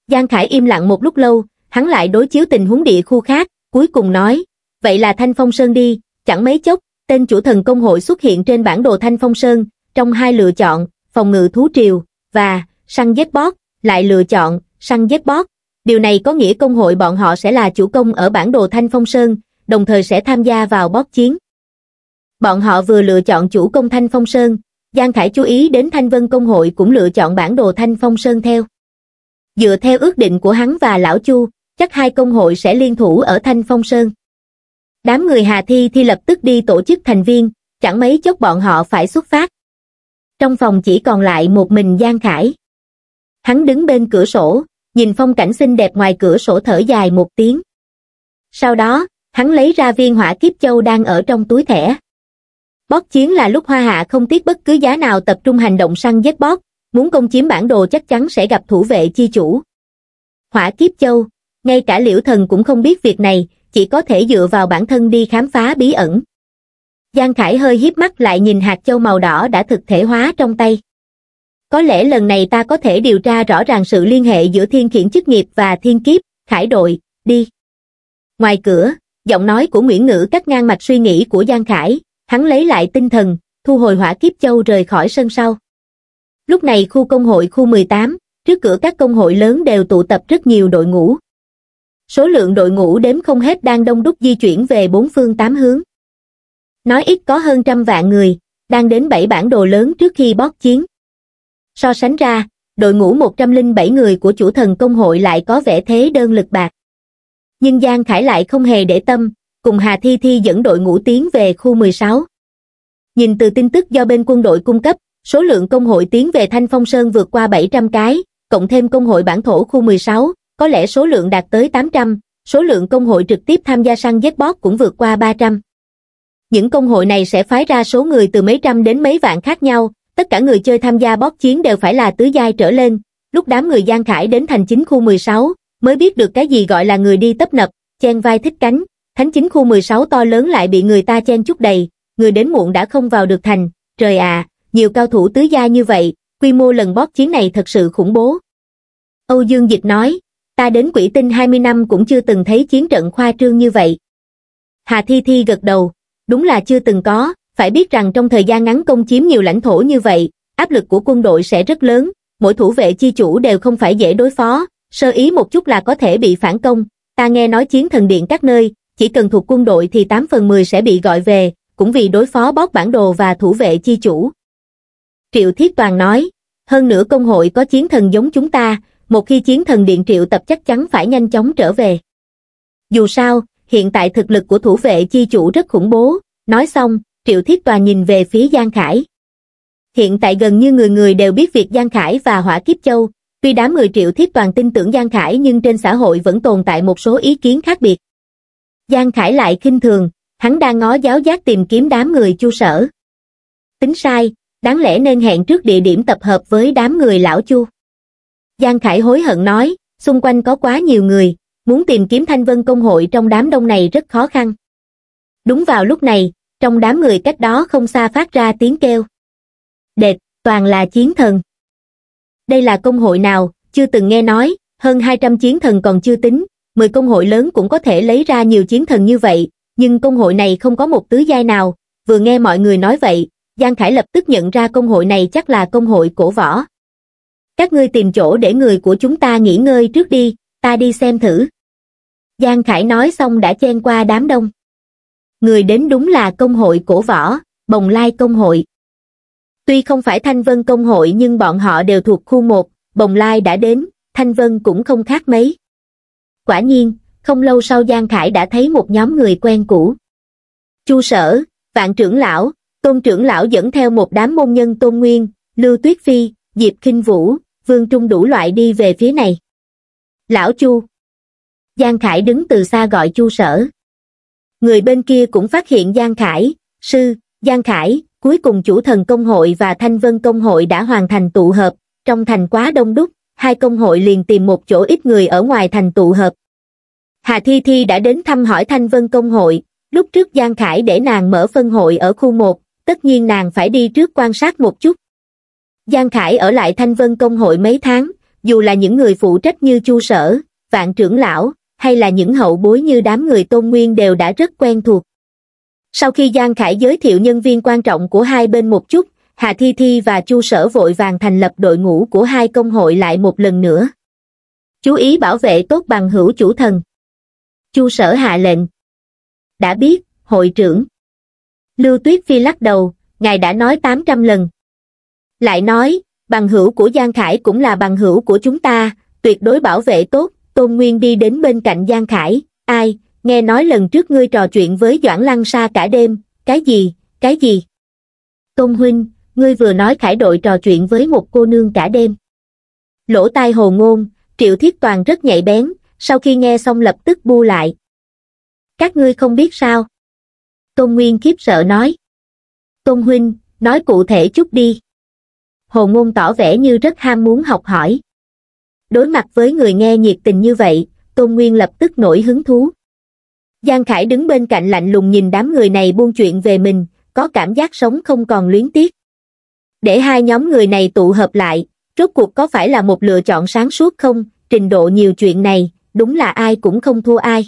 Giang Khải im lặng một lúc lâu, hắn lại đối chiếu tình huống địa khu khác, cuối cùng nói, vậy là Thanh Phong Sơn đi, chẳng mấy chốc, tên chủ thần công hội xuất hiện trên bản đồ Thanh Phong Sơn, trong hai lựa chọn, phòng ngự thú triều, và, săn giết bót, lại lựa chọn, săn giết bót. Điều này có nghĩa công hội bọn họ sẽ là chủ công ở bản đồ Thanh Phong Sơn, đồng thời sẽ tham gia vào bót chiến bọn họ vừa lựa chọn chủ công Thanh Phong Sơn, Giang Khải chú ý đến Thanh Vân Công hội cũng lựa chọn bản đồ Thanh Phong Sơn theo. Dựa theo ước định của hắn và Lão Chu, chắc hai công hội sẽ liên thủ ở Thanh Phong Sơn. Đám người Hà Thi Thi lập tức đi tổ chức thành viên, chẳng mấy chốc bọn họ phải xuất phát. Trong phòng chỉ còn lại một mình Giang Khải. Hắn đứng bên cửa sổ, nhìn phong cảnh xinh đẹp ngoài cửa sổ thở dài một tiếng. Sau đó, hắn lấy ra viên hỏa kiếp châu đang ở trong túi thẻ. Bót chiến là lúc Hoa Hạ không tiếc bất cứ giá nào tập trung hành động săn giết bót, muốn công chiếm bản đồ chắc chắn sẽ gặp thủ vệ chi chủ. Hỏa kiếp châu, ngay cả liễu thần cũng không biết việc này, chỉ có thể dựa vào bản thân đi khám phá bí ẩn. Giang Khải hơi hiếp mắt lại nhìn hạt châu màu đỏ đã thực thể hóa trong tay. Có lẽ lần này ta có thể điều tra rõ ràng sự liên hệ giữa thiên khiển chức nghiệp và thiên kiếp, Khải đội, đi. Ngoài cửa, giọng nói của Nguyễn Ngữ cắt ngang mạch suy nghĩ của Giang Khải, hắn lấy lại tinh thần, thu hồi hỏa kiếp châu rời khỏi sân sau. Lúc này khu công hội khu 18, trước cửa các công hội lớn đều tụ tập rất nhiều đội ngũ. Số lượng đội ngũ đếm không hết đang đông đúc di chuyển về bốn phương tám hướng. Nói ít có hơn trăm vạn người, đang đến bảy bản đồ lớn trước khi bót chiến. So sánh ra, đội ngũ 107 người của chủ thần công hội lại có vẻ thế đơn lực bạc. Nhưng Giang Khải lại không hề để tâm, cùng Hà Thi Thi dẫn đội ngũ tiến về khu 16. Nhìn từ tin tức do bên quân đội cung cấp, số lượng công hội tiến về Thanh Phong Sơn vượt qua 700 cái, cộng thêm công hội bản thổ khu 16, có lẽ số lượng đạt tới 800, số lượng công hội trực tiếp tham gia săn giết bót cũng vượt qua 300. Những công hội này sẽ phái ra số người từ mấy trăm đến mấy vạn khác nhau, tất cả người chơi tham gia bót chiến đều phải là tứ giai trở lên. Lúc đám người Giang Khải đến thành chính khu 16, mới biết được cái gì gọi là người đi tấp nập, chen vai thích cánh, Thánh chính khu 16 to lớn lại bị người ta chen chút đầy, người đến muộn đã không vào được thành, trời ạ, à, nhiều cao thủ tứ gia như vậy, quy mô lần bóp chiến này thật sự khủng bố. Âu Dương Dịch nói, ta đến quỷ tinh 20 năm cũng chưa từng thấy chiến trận khoa trương như vậy. Hà Thi Thi gật đầu, đúng là chưa từng có, phải biết rằng trong thời gian ngắn công chiếm nhiều lãnh thổ như vậy, áp lực của quân đội sẽ rất lớn, mỗi thủ vệ chi chủ đều không phải dễ đối phó, sơ ý một chút là có thể bị phản công. Ta nghe nói chiến thần điện các nơi, chỉ cần thuộc quân đội thì 8 phần 10 sẽ bị gọi về, cũng vì đối phó bóc bản đồ và thủ vệ chi chủ. Triệu Thiết Toàn nói, hơn nữa công hội có chiến thần giống chúng ta, một khi chiến thần điện triệu tập chắc chắn phải nhanh chóng trở về. Dù sao, hiện tại thực lực của thủ vệ chi chủ rất khủng bố, nói xong, Triệu Thiết Toàn nhìn về phía Giang Khải. Hiện tại gần như người người đều biết việc Giang Khải và Hỏa Kiếp Châu, tuy đám người Triệu Thiết Toàn tin tưởng Giang Khải nhưng trên xã hội vẫn tồn tại một số ý kiến khác biệt. Giang Khải lại khinh thường, hắn đang ngó giáo giác tìm kiếm đám người chu sở. Tính sai, đáng lẽ nên hẹn trước địa điểm tập hợp với đám người lão chu. Giang Khải hối hận nói, xung quanh có quá nhiều người, muốn tìm kiếm thanh vân công hội trong đám đông này rất khó khăn. Đúng vào lúc này, trong đám người cách đó không xa phát ra tiếng kêu. Đệt, toàn là chiến thần. Đây là công hội nào, chưa từng nghe nói, hơn 200 chiến thần còn chưa tính, 10 công hội lớn cũng có thể lấy ra nhiều chiến thần như vậy, nhưng công hội này không có một tứ giai nào, vừa nghe mọi người nói vậy, Giang Khải lập tức nhận ra công hội này chắc là công hội cổ võ. Các ngươi tìm chỗ để người của chúng ta nghỉ ngơi trước đi, ta đi xem thử. Giang Khải nói xong đã chen qua đám đông. Người đến đúng là công hội cổ võ, bồng lai công hội. Tuy không phải Thanh Vân công hội nhưng bọn họ đều thuộc khu 1, bồng lai đã đến, Thanh Vân cũng không khác mấy. Quả nhiên, không lâu sau Giang Khải đã thấy một nhóm người quen cũ. Chu Sở, Vạn trưởng lão, Tôn trưởng lão dẫn theo một đám môn nhân Tôn Nguyên, Lưu Tuyết Phi, Diệp kinh Vũ, Vương Trung đủ loại đi về phía này. Lão Chu Giang Khải đứng từ xa gọi Chu Sở. Người bên kia cũng phát hiện Giang Khải, sư, Giang Khải, cuối cùng chủ thần công hội và Thanh Vân công hội đã hoàn thành tụ hợp, trong thành quá đông đúc, hai công hội liền tìm một chỗ ít người ở ngoài thành tụ hợp. Hà Thi Thi đã đến thăm hỏi Thanh Vân công hội, lúc trước Giang Khải để nàng mở phân hội ở khu 1, tất nhiên nàng phải đi trước quan sát một chút. Giang Khải ở lại Thanh Vân công hội mấy tháng, dù là những người phụ trách như Chu Sở, Vạn Trưởng Lão, hay là những hậu bối như đám người tôn nguyên đều đã rất quen thuộc. Sau khi Giang Khải giới thiệu nhân viên quan trọng của hai bên một chút, Hà Thi Thi và Chu Sở vội vàng thành lập đội ngũ của hai công hội lại một lần nữa. Chú ý bảo vệ tốt bằng hữu chủ thần. Chu Sở hạ lệnh. Đã biết, hội trưởng. Lưu Tuyết Phi lắc đầu, ngài đã nói 800 lần. Lại nói, bằng hữu của Giang Khải cũng là bằng hữu của chúng ta, tuyệt đối bảo vệ tốt, Tôn Nguyên đi đến bên cạnh Giang Khải, ai, nghe nói lần trước ngươi trò chuyện với Doãn Lăng Sa cả đêm, cái gì, cái gì? Tôn Huynh, ngươi vừa nói khải đội trò chuyện với một cô nương cả đêm. Lỗ tai hồ ngôn, triệu thiết toàn rất nhạy bén, sau khi nghe xong lập tức bu lại. Các ngươi không biết sao? Tôn Nguyên khiếp sợ nói. Tôn Huynh, nói cụ thể chút đi. Hồ ngôn tỏ vẻ như rất ham muốn học hỏi. Đối mặt với người nghe nhiệt tình như vậy, Tôn Nguyên lập tức nổi hứng thú. Giang Khải đứng bên cạnh lạnh lùng nhìn đám người này buôn chuyện về mình, có cảm giác sống không còn luyến tiếc để hai nhóm người này tụ hợp lại, rốt cuộc có phải là một lựa chọn sáng suốt không, trình độ nhiều chuyện này, đúng là ai cũng không thua ai.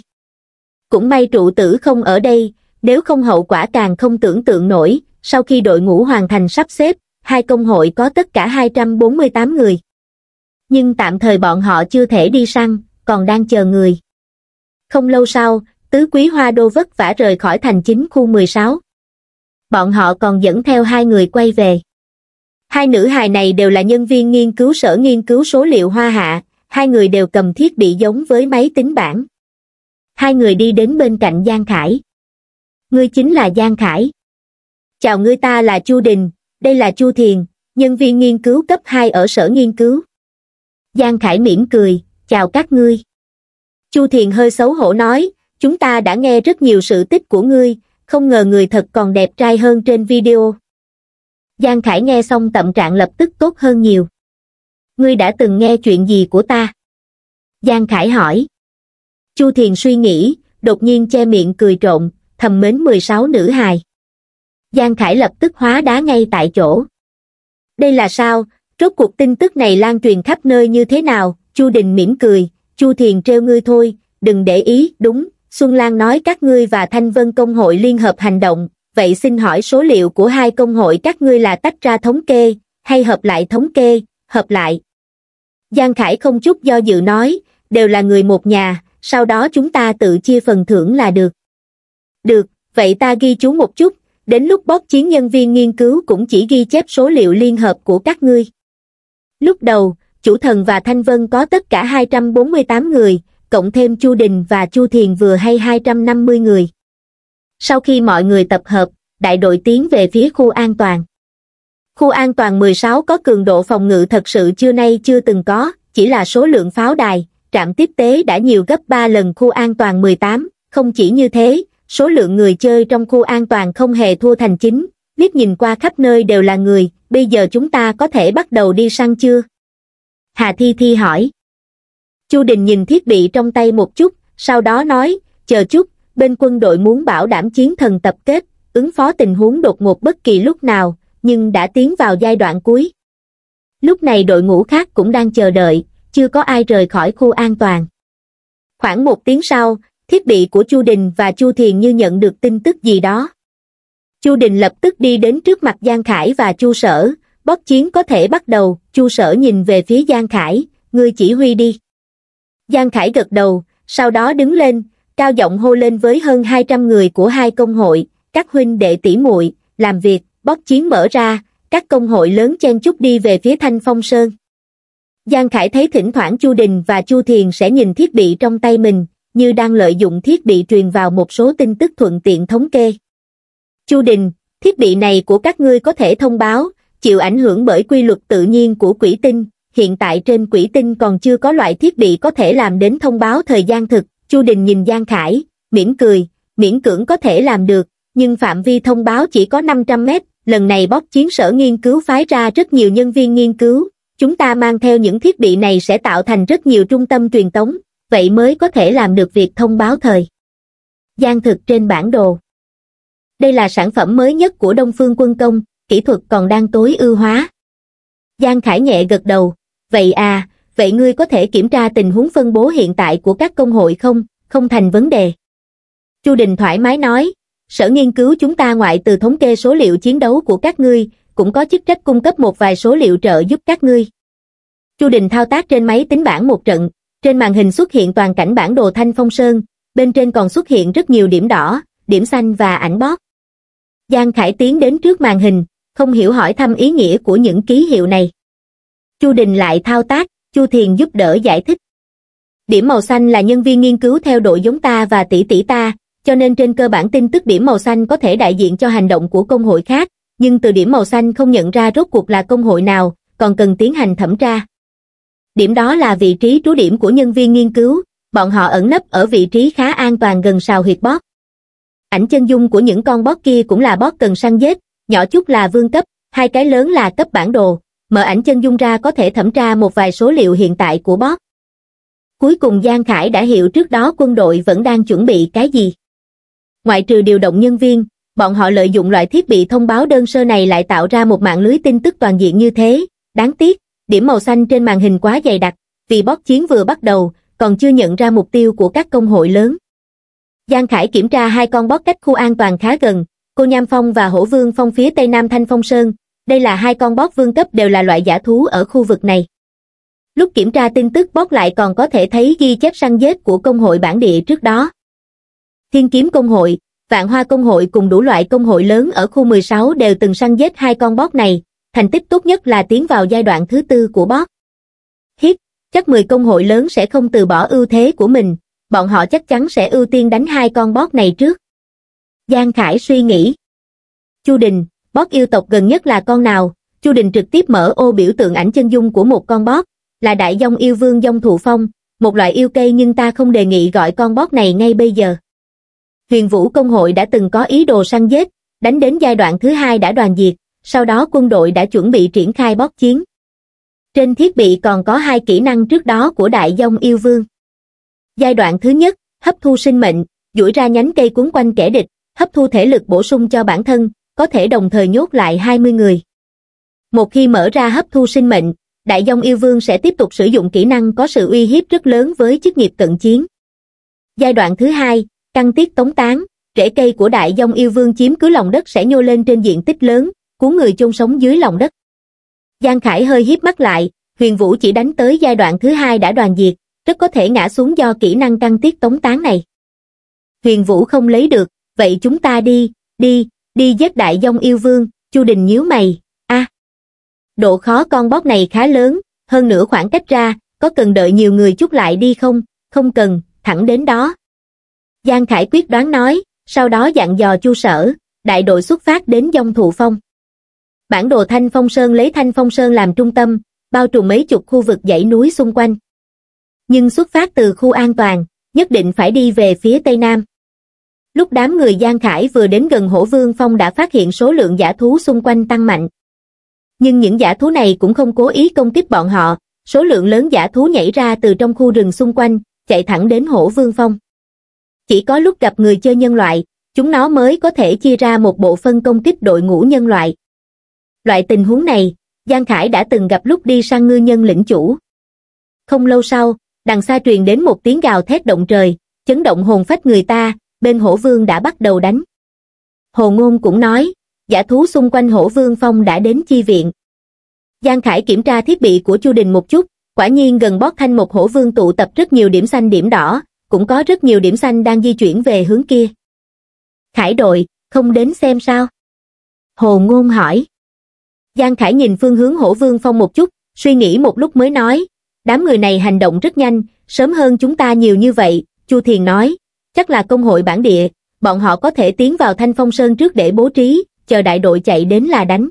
Cũng may trụ tử không ở đây, nếu không hậu quả càng không tưởng tượng nổi, sau khi đội ngũ hoàn thành sắp xếp, hai công hội có tất cả 248 người. Nhưng tạm thời bọn họ chưa thể đi săn, còn đang chờ người. Không lâu sau, tứ quý hoa đô vất vả rời khỏi thành chính khu 16. Bọn họ còn dẫn theo hai người quay về hai nữ hài này đều là nhân viên nghiên cứu sở nghiên cứu số liệu hoa hạ, hai người đều cầm thiết bị giống với máy tính bảng. Hai người đi đến bên cạnh Giang Khải. Ngươi chính là Giang Khải. Chào ngươi ta là Chu Đình, đây là Chu Thiền, nhân viên nghiên cứu cấp 2 ở sở nghiên cứu. Giang Khải mỉm cười, chào các ngươi. Chu Thiền hơi xấu hổ nói, chúng ta đã nghe rất nhiều sự tích của ngươi, không ngờ người thật còn đẹp trai hơn trên video. Giang Khải nghe xong tâm trạng lập tức tốt hơn nhiều. Ngươi đã từng nghe chuyện gì của ta? Giang Khải hỏi. Chu Thiền suy nghĩ, đột nhiên che miệng cười trộn, thầm mến 16 nữ hài. Giang Khải lập tức hóa đá ngay tại chỗ. Đây là sao, rốt cuộc tin tức này lan truyền khắp nơi như thế nào, Chu Đình mỉm cười, Chu Thiền treo ngươi thôi, đừng để ý, đúng, Xuân Lan nói các ngươi và Thanh Vân Công hội liên hợp hành động, vậy xin hỏi số liệu của hai công hội các ngươi là tách ra thống kê, hay hợp lại thống kê, hợp lại. Giang Khải không chút do dự nói, đều là người một nhà, sau đó chúng ta tự chia phần thưởng là được. Được, vậy ta ghi chú một chút, đến lúc bóp chiến nhân viên nghiên cứu cũng chỉ ghi chép số liệu liên hợp của các ngươi. Lúc đầu, chủ thần và Thanh Vân có tất cả 248 người, cộng thêm Chu Đình và Chu Thiền vừa hay 250 người sau khi mọi người tập hợp đại đội tiến về phía khu an toàn khu an toàn 16 có cường độ phòng ngự thật sự chưa nay chưa từng có chỉ là số lượng pháo đài trạm tiếp tế đã nhiều gấp 3 lần khu an toàn 18, không chỉ như thế số lượng người chơi trong khu an toàn không hề thua thành chính liếc nhìn qua khắp nơi đều là người bây giờ chúng ta có thể bắt đầu đi săn chưa hà thi thi hỏi chu đình nhìn thiết bị trong tay một chút sau đó nói chờ chút bên quân đội muốn bảo đảm chiến thần tập kết, ứng phó tình huống đột ngột bất kỳ lúc nào, nhưng đã tiến vào giai đoạn cuối. Lúc này đội ngũ khác cũng đang chờ đợi, chưa có ai rời khỏi khu an toàn. Khoảng một tiếng sau, thiết bị của Chu Đình và Chu Thiền như nhận được tin tức gì đó. Chu Đình lập tức đi đến trước mặt Giang Khải và Chu Sở, bóp chiến có thể bắt đầu, Chu Sở nhìn về phía Giang Khải, ngươi chỉ huy đi. Giang Khải gật đầu, sau đó đứng lên, cao giọng hô lên với hơn 200 người của hai công hội, các huynh đệ tỷ muội làm việc, bóc chiến mở ra, các công hội lớn chen chúc đi về phía Thanh Phong Sơn. Giang Khải thấy thỉnh thoảng Chu Đình và Chu Thiền sẽ nhìn thiết bị trong tay mình, như đang lợi dụng thiết bị truyền vào một số tin tức thuận tiện thống kê. Chu Đình, thiết bị này của các ngươi có thể thông báo, chịu ảnh hưởng bởi quy luật tự nhiên của quỷ tinh, hiện tại trên quỷ tinh còn chưa có loại thiết bị có thể làm đến thông báo thời gian thực, Chu Đình nhìn Giang Khải, miễn cười, miễn cưỡng có thể làm được, nhưng phạm vi thông báo chỉ có 500 mét, lần này bóc chiến sở nghiên cứu phái ra rất nhiều nhân viên nghiên cứu, chúng ta mang theo những thiết bị này sẽ tạo thành rất nhiều trung tâm truyền tống, vậy mới có thể làm được việc thông báo thời. giang thực trên bản đồ Đây là sản phẩm mới nhất của Đông Phương Quân Công, kỹ thuật còn đang tối ưu hóa. Giang Khải nhẹ gật đầu, vậy à, vậy ngươi có thể kiểm tra tình huống phân bố hiện tại của các công hội không, không thành vấn đề. Chu Đình thoải mái nói, sở nghiên cứu chúng ta ngoại từ thống kê số liệu chiến đấu của các ngươi, cũng có chức trách cung cấp một vài số liệu trợ giúp các ngươi. Chu Đình thao tác trên máy tính bảng một trận, trên màn hình xuất hiện toàn cảnh bản đồ Thanh Phong Sơn, bên trên còn xuất hiện rất nhiều điểm đỏ, điểm xanh và ảnh bót. Giang Khải tiến đến trước màn hình, không hiểu hỏi thăm ý nghĩa của những ký hiệu này. Chu Đình lại thao tác, Chu Thiền giúp đỡ giải thích. Điểm màu xanh là nhân viên nghiên cứu theo đội giống ta và tỷ tỷ ta, cho nên trên cơ bản tin tức điểm màu xanh có thể đại diện cho hành động của công hội khác, nhưng từ điểm màu xanh không nhận ra rốt cuộc là công hội nào, còn cần tiến hành thẩm tra. Điểm đó là vị trí trú điểm của nhân viên nghiên cứu, bọn họ ẩn nấp ở vị trí khá an toàn gần sào huyệt bót. Ảnh chân dung của những con bót kia cũng là bót cần săn giết, nhỏ chút là vương cấp, hai cái lớn là cấp bản đồ, mở ảnh chân dung ra có thể thẩm tra một vài số liệu hiện tại của Bob. Cuối cùng Giang Khải đã hiểu trước đó quân đội vẫn đang chuẩn bị cái gì. Ngoại trừ điều động nhân viên, bọn họ lợi dụng loại thiết bị thông báo đơn sơ này lại tạo ra một mạng lưới tin tức toàn diện như thế. Đáng tiếc, điểm màu xanh trên màn hình quá dày đặc, vì bót chiến vừa bắt đầu, còn chưa nhận ra mục tiêu của các công hội lớn. Giang Khải kiểm tra hai con bót cách khu an toàn khá gần, cô Nham Phong và Hổ Vương Phong phía tây nam Thanh Phong Sơn, đây là hai con bót vương cấp đều là loại giả thú ở khu vực này. Lúc kiểm tra tin tức bót lại còn có thể thấy ghi chép săn giết của công hội bản địa trước đó. Thiên kiếm công hội, vạn hoa công hội cùng đủ loại công hội lớn ở khu 16 đều từng săn giết hai con bót này, thành tích tốt nhất là tiến vào giai đoạn thứ tư của bót. Hiếp, chắc 10 công hội lớn sẽ không từ bỏ ưu thế của mình, bọn họ chắc chắn sẽ ưu tiên đánh hai con bót này trước. Giang Khải suy nghĩ. Chu Đình, bót yêu tộc gần nhất là con nào, Chu Đình trực tiếp mở ô biểu tượng ảnh chân dung của một con bót, là đại dông yêu vương dông thụ phong, một loại yêu cây nhưng ta không đề nghị gọi con bót này ngay bây giờ. Huyền Vũ Công hội đã từng có ý đồ săn giết, đánh đến giai đoạn thứ hai đã đoàn diệt, sau đó quân đội đã chuẩn bị triển khai bót chiến. Trên thiết bị còn có hai kỹ năng trước đó của đại dông yêu vương. Giai đoạn thứ nhất, hấp thu sinh mệnh, duỗi ra nhánh cây cuốn quanh kẻ địch, hấp thu thể lực bổ sung cho bản thân, có thể đồng thời nhốt lại 20 người. Một khi mở ra hấp thu sinh mệnh, Đại Dông Yêu Vương sẽ tiếp tục sử dụng kỹ năng có sự uy hiếp rất lớn với chức nghiệp cận chiến. Giai đoạn thứ hai, căng tiết tống tán, rễ cây của Đại Dông Yêu Vương chiếm cứ lòng đất sẽ nhô lên trên diện tích lớn, cuốn người chôn sống dưới lòng đất. Giang Khải hơi hiếp mắt lại, huyền vũ chỉ đánh tới giai đoạn thứ hai đã đoàn diệt, rất có thể ngã xuống do kỹ năng căng tiết tống tán này. Huyền vũ không lấy được, vậy chúng ta đi, đi, đi giết đại dông yêu vương, Chu Đình nhíu mày, a à, Độ khó con bóp này khá lớn, hơn nữa khoảng cách ra, có cần đợi nhiều người chút lại đi không? Không cần, thẳng đến đó. Giang Khải quyết đoán nói, sau đó dặn dò Chu Sở, đại đội xuất phát đến dông thụ phong. Bản đồ Thanh Phong Sơn lấy Thanh Phong Sơn làm trung tâm, bao trùm mấy chục khu vực dãy núi xung quanh. Nhưng xuất phát từ khu an toàn, nhất định phải đi về phía Tây Nam lúc đám người Giang Khải vừa đến gần hổ vương phong đã phát hiện số lượng giả thú xung quanh tăng mạnh. Nhưng những giả thú này cũng không cố ý công kích bọn họ, số lượng lớn giả thú nhảy ra từ trong khu rừng xung quanh, chạy thẳng đến hổ vương phong. Chỉ có lúc gặp người chơi nhân loại, chúng nó mới có thể chia ra một bộ phân công kích đội ngũ nhân loại. Loại tình huống này, Giang Khải đã từng gặp lúc đi sang ngư nhân lĩnh chủ. Không lâu sau, đằng xa truyền đến một tiếng gào thét động trời, chấn động hồn phách người ta, bên hổ vương đã bắt đầu đánh. Hồ Ngôn cũng nói, giả thú xung quanh hổ vương phong đã đến chi viện. Giang Khải kiểm tra thiết bị của Chu Đình một chút, quả nhiên gần bót thanh một hổ vương tụ tập rất nhiều điểm xanh điểm đỏ, cũng có rất nhiều điểm xanh đang di chuyển về hướng kia. Khải đội, không đến xem sao? Hồ Ngôn hỏi. Giang Khải nhìn phương hướng hổ vương phong một chút, suy nghĩ một lúc mới nói, đám người này hành động rất nhanh, sớm hơn chúng ta nhiều như vậy, Chu Thiền nói. Chắc là công hội bản địa, bọn họ có thể tiến vào Thanh Phong Sơn trước để bố trí, chờ đại đội chạy đến là đánh.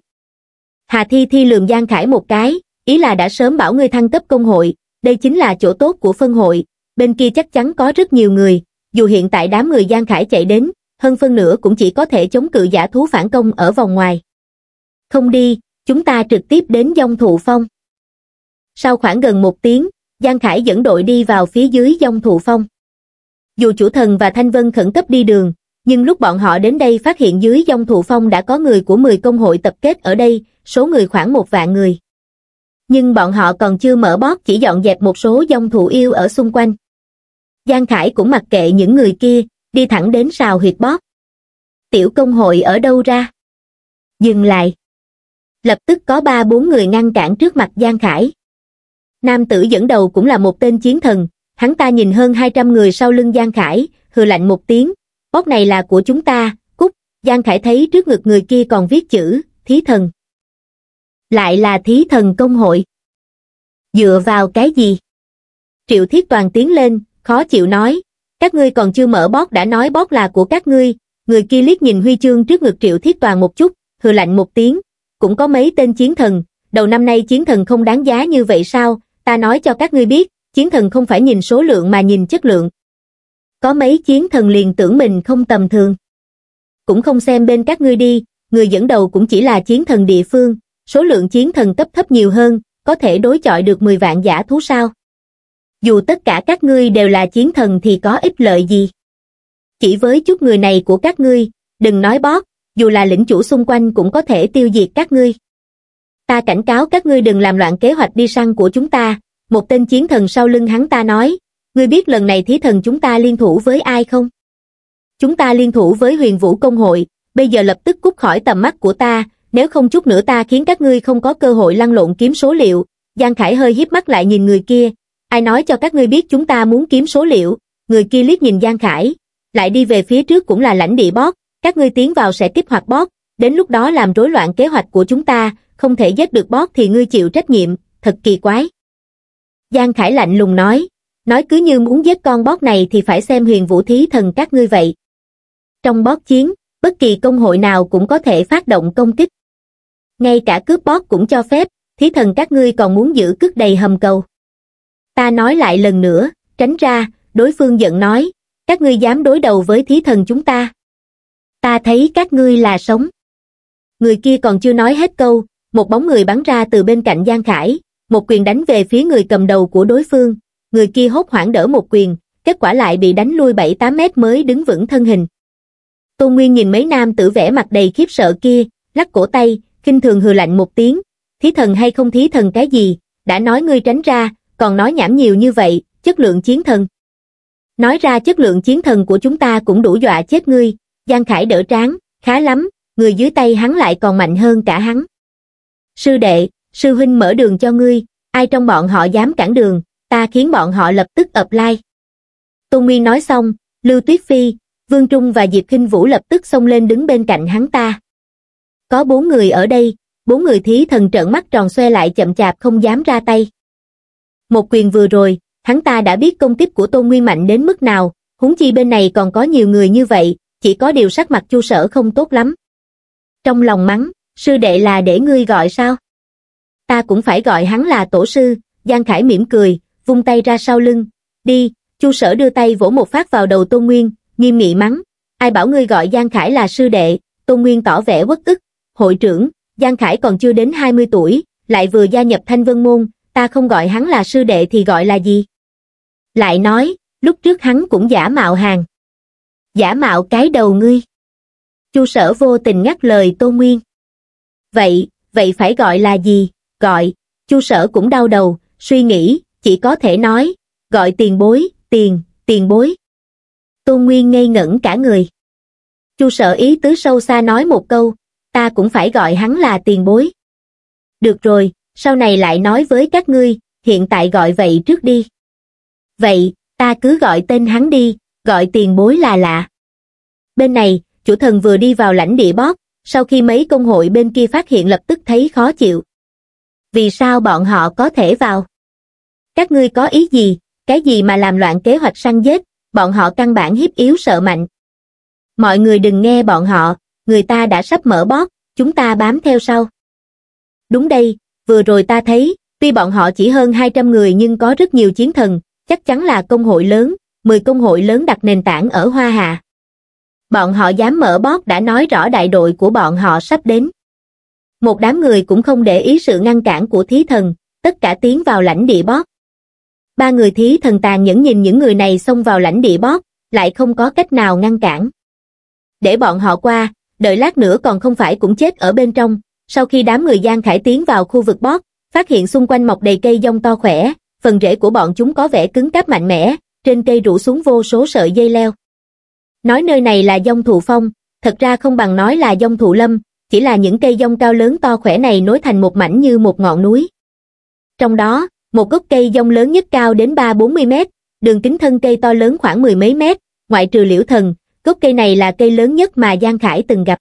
Hà Thi Thi lườm Giang Khải một cái, ý là đã sớm bảo ngươi thăng cấp công hội, đây chính là chỗ tốt của phân hội, bên kia chắc chắn có rất nhiều người, dù hiện tại đám người Giang Khải chạy đến, hơn phân nửa cũng chỉ có thể chống cự giả thú phản công ở vòng ngoài. Không đi, chúng ta trực tiếp đến dông thụ phong. Sau khoảng gần một tiếng, Giang Khải dẫn đội đi vào phía dưới dông thụ phong. Dù chủ thần và Thanh Vân khẩn cấp đi đường, nhưng lúc bọn họ đến đây phát hiện dưới dòng thụ phong đã có người của 10 công hội tập kết ở đây, số người khoảng một vạn người. Nhưng bọn họ còn chưa mở bót chỉ dọn dẹp một số dòng thụ yêu ở xung quanh. Giang Khải cũng mặc kệ những người kia, đi thẳng đến sào huyệt bót. Tiểu công hội ở đâu ra? Dừng lại. Lập tức có ba bốn người ngăn cản trước mặt Giang Khải. Nam tử dẫn đầu cũng là một tên chiến thần, hắn ta nhìn hơn 200 người sau lưng Giang Khải, hừ lạnh một tiếng, bóp này là của chúng ta, cút, Giang Khải thấy trước ngực người kia còn viết chữ, thí thần. Lại là thí thần công hội. Dựa vào cái gì? Triệu Thiết Toàn tiến lên, khó chịu nói, các ngươi còn chưa mở bót đã nói bót là của các ngươi, người kia liếc nhìn huy chương trước ngực Triệu Thiết Toàn một chút, hừ lạnh một tiếng, cũng có mấy tên chiến thần, đầu năm nay chiến thần không đáng giá như vậy sao, ta nói cho các ngươi biết, chiến thần không phải nhìn số lượng mà nhìn chất lượng. Có mấy chiến thần liền tưởng mình không tầm thường. Cũng không xem bên các ngươi đi, người dẫn đầu cũng chỉ là chiến thần địa phương, số lượng chiến thần cấp thấp nhiều hơn, có thể đối chọi được 10 vạn giả thú sao. Dù tất cả các ngươi đều là chiến thần thì có ích lợi gì? Chỉ với chút người này của các ngươi, đừng nói bót, dù là lĩnh chủ xung quanh cũng có thể tiêu diệt các ngươi. Ta cảnh cáo các ngươi đừng làm loạn kế hoạch đi săn của chúng ta, một tên chiến thần sau lưng hắn ta nói, ngươi biết lần này thí thần chúng ta liên thủ với ai không? Chúng ta liên thủ với huyền vũ công hội, bây giờ lập tức cút khỏi tầm mắt của ta, nếu không chút nữa ta khiến các ngươi không có cơ hội lăn lộn kiếm số liệu. Giang Khải hơi hiếp mắt lại nhìn người kia, ai nói cho các ngươi biết chúng ta muốn kiếm số liệu, người kia liếc nhìn Giang Khải, lại đi về phía trước cũng là lãnh địa bót, các ngươi tiến vào sẽ kích hoạt bót, đến lúc đó làm rối loạn kế hoạch của chúng ta, không thể giết được bót thì ngươi chịu trách nhiệm, thật kỳ quái. Giang Khải lạnh lùng nói, nói cứ như muốn giết con bót này thì phải xem huyền vũ thí thần các ngươi vậy. Trong bót chiến, bất kỳ công hội nào cũng có thể phát động công kích. Ngay cả cướp bót cũng cho phép, thí thần các ngươi còn muốn giữ cước đầy hầm cầu. Ta nói lại lần nữa, tránh ra, đối phương giận nói, các ngươi dám đối đầu với thí thần chúng ta. Ta thấy các ngươi là sống. Người kia còn chưa nói hết câu, một bóng người bắn ra từ bên cạnh Giang Khải, một quyền đánh về phía người cầm đầu của đối phương, người kia hốt hoảng đỡ một quyền, kết quả lại bị đánh lui 7-8 mét mới đứng vững thân hình. Tôn Nguyên nhìn mấy nam tử vẻ mặt đầy khiếp sợ kia, lắc cổ tay, kinh thường hừ lạnh một tiếng, thí thần hay không thí thần cái gì, đã nói ngươi tránh ra, còn nói nhảm nhiều như vậy, chất lượng chiến thần. Nói ra chất lượng chiến thần của chúng ta cũng đủ dọa chết ngươi, Giang Khải đỡ tráng, khá lắm, người dưới tay hắn lại còn mạnh hơn cả hắn. Sư đệ, sư huynh mở đường cho ngươi, ai trong bọn họ dám cản đường, ta khiến bọn họ lập tức ập lai. Tôn Nguyên nói xong, Lưu Tuyết Phi, Vương Trung và Diệp kinh Vũ lập tức xông lên đứng bên cạnh hắn ta. Có bốn người ở đây, bốn người thí thần trợn mắt tròn xoe lại chậm chạp không dám ra tay. Một quyền vừa rồi, hắn ta đã biết công kích của Tôn Nguyên mạnh đến mức nào, huống chi bên này còn có nhiều người như vậy, chỉ có điều sắc mặt chu sở không tốt lắm. Trong lòng mắng, sư đệ là để ngươi gọi sao? ta cũng phải gọi hắn là tổ sư, Giang Khải mỉm cười, vung tay ra sau lưng, đi, chu sở đưa tay vỗ một phát vào đầu Tôn Nguyên, nghiêm nghị mắng, ai bảo ngươi gọi Giang Khải là sư đệ, Tôn Nguyên tỏ vẻ uất ức, hội trưởng, Giang Khải còn chưa đến 20 tuổi, lại vừa gia nhập thanh vân môn, ta không gọi hắn là sư đệ thì gọi là gì? Lại nói, lúc trước hắn cũng giả mạo hàng. Giả mạo cái đầu ngươi. Chu sở vô tình ngắt lời Tô Nguyên. Vậy, vậy phải gọi là gì? gọi, chu sở cũng đau đầu, suy nghĩ, chỉ có thể nói, gọi tiền bối, tiền, tiền bối. Tôn Nguyên ngây ngẩn cả người. Chu sở ý tứ sâu xa nói một câu, ta cũng phải gọi hắn là tiền bối. Được rồi, sau này lại nói với các ngươi, hiện tại gọi vậy trước đi. Vậy, ta cứ gọi tên hắn đi, gọi tiền bối là lạ. Bên này, chủ thần vừa đi vào lãnh địa bót sau khi mấy công hội bên kia phát hiện lập tức thấy khó chịu, vì sao bọn họ có thể vào? Các ngươi có ý gì, cái gì mà làm loạn kế hoạch săn giết, bọn họ căn bản hiếp yếu sợ mạnh. Mọi người đừng nghe bọn họ, người ta đã sắp mở bót, chúng ta bám theo sau. Đúng đây, vừa rồi ta thấy, tuy bọn họ chỉ hơn 200 người nhưng có rất nhiều chiến thần, chắc chắn là công hội lớn, 10 công hội lớn đặt nền tảng ở Hoa Hạ. Bọn họ dám mở bót đã nói rõ đại đội của bọn họ sắp đến một đám người cũng không để ý sự ngăn cản của thí thần, tất cả tiến vào lãnh địa bóp. Ba người thí thần tàn nhẫn nhìn những người này xông vào lãnh địa bóp, lại không có cách nào ngăn cản. Để bọn họ qua, đợi lát nữa còn không phải cũng chết ở bên trong, sau khi đám người Giang Khải tiến vào khu vực bóp, phát hiện xung quanh mọc đầy cây dông to khỏe, phần rễ của bọn chúng có vẻ cứng cáp mạnh mẽ, trên cây rủ xuống vô số sợi dây leo. Nói nơi này là dông thụ phong, thật ra không bằng nói là dông thụ lâm, chỉ là những cây dông cao lớn to khỏe này nối thành một mảnh như một ngọn núi. Trong đó, một gốc cây dông lớn nhất cao đến 3-40 mét, đường kính thân cây to lớn khoảng mười mấy mét, ngoại trừ liễu thần, gốc cây này là cây lớn nhất mà Giang Khải từng gặp.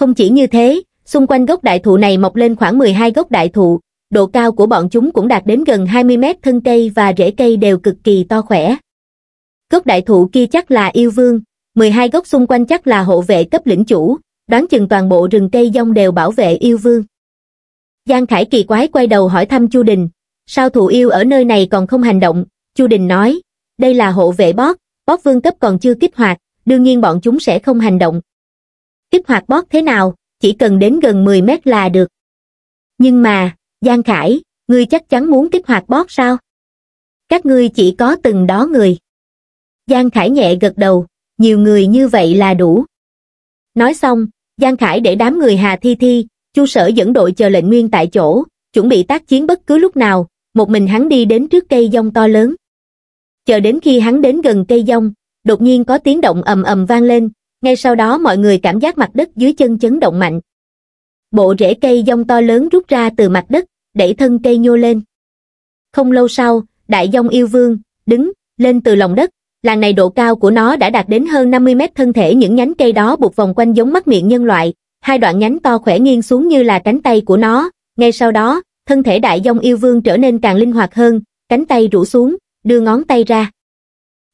Không chỉ như thế, xung quanh gốc đại thụ này mọc lên khoảng 12 gốc đại thụ, độ cao của bọn chúng cũng đạt đến gần 20 mét thân cây và rễ cây đều cực kỳ to khỏe. Gốc đại thụ kia chắc là yêu vương, 12 gốc xung quanh chắc là hộ vệ cấp lĩnh chủ, đoán chừng toàn bộ rừng cây dông đều bảo vệ yêu vương. Giang Khải kỳ quái quay đầu hỏi thăm Chu Đình, sao thụ yêu ở nơi này còn không hành động? Chu Đình nói, đây là hộ vệ bót, bót vương cấp còn chưa kích hoạt, đương nhiên bọn chúng sẽ không hành động. Kích hoạt bót thế nào, chỉ cần đến gần 10 mét là được. Nhưng mà, Giang Khải, ngươi chắc chắn muốn kích hoạt bót sao? Các ngươi chỉ có từng đó người. Giang Khải nhẹ gật đầu, nhiều người như vậy là đủ nói xong giang khải để đám người hà thi thi chu sở dẫn đội chờ lệnh nguyên tại chỗ chuẩn bị tác chiến bất cứ lúc nào một mình hắn đi đến trước cây dông to lớn chờ đến khi hắn đến gần cây dông đột nhiên có tiếng động ầm ầm vang lên ngay sau đó mọi người cảm giác mặt đất dưới chân chấn động mạnh bộ rễ cây dông to lớn rút ra từ mặt đất đẩy thân cây nhô lên không lâu sau đại dông yêu vương đứng lên từ lòng đất Làng này độ cao của nó đã đạt đến hơn 50 mét thân thể những nhánh cây đó buộc vòng quanh giống mắt miệng nhân loại, hai đoạn nhánh to khỏe nghiêng xuống như là cánh tay của nó, ngay sau đó, thân thể đại dông yêu vương trở nên càng linh hoạt hơn, cánh tay rũ xuống, đưa ngón tay ra.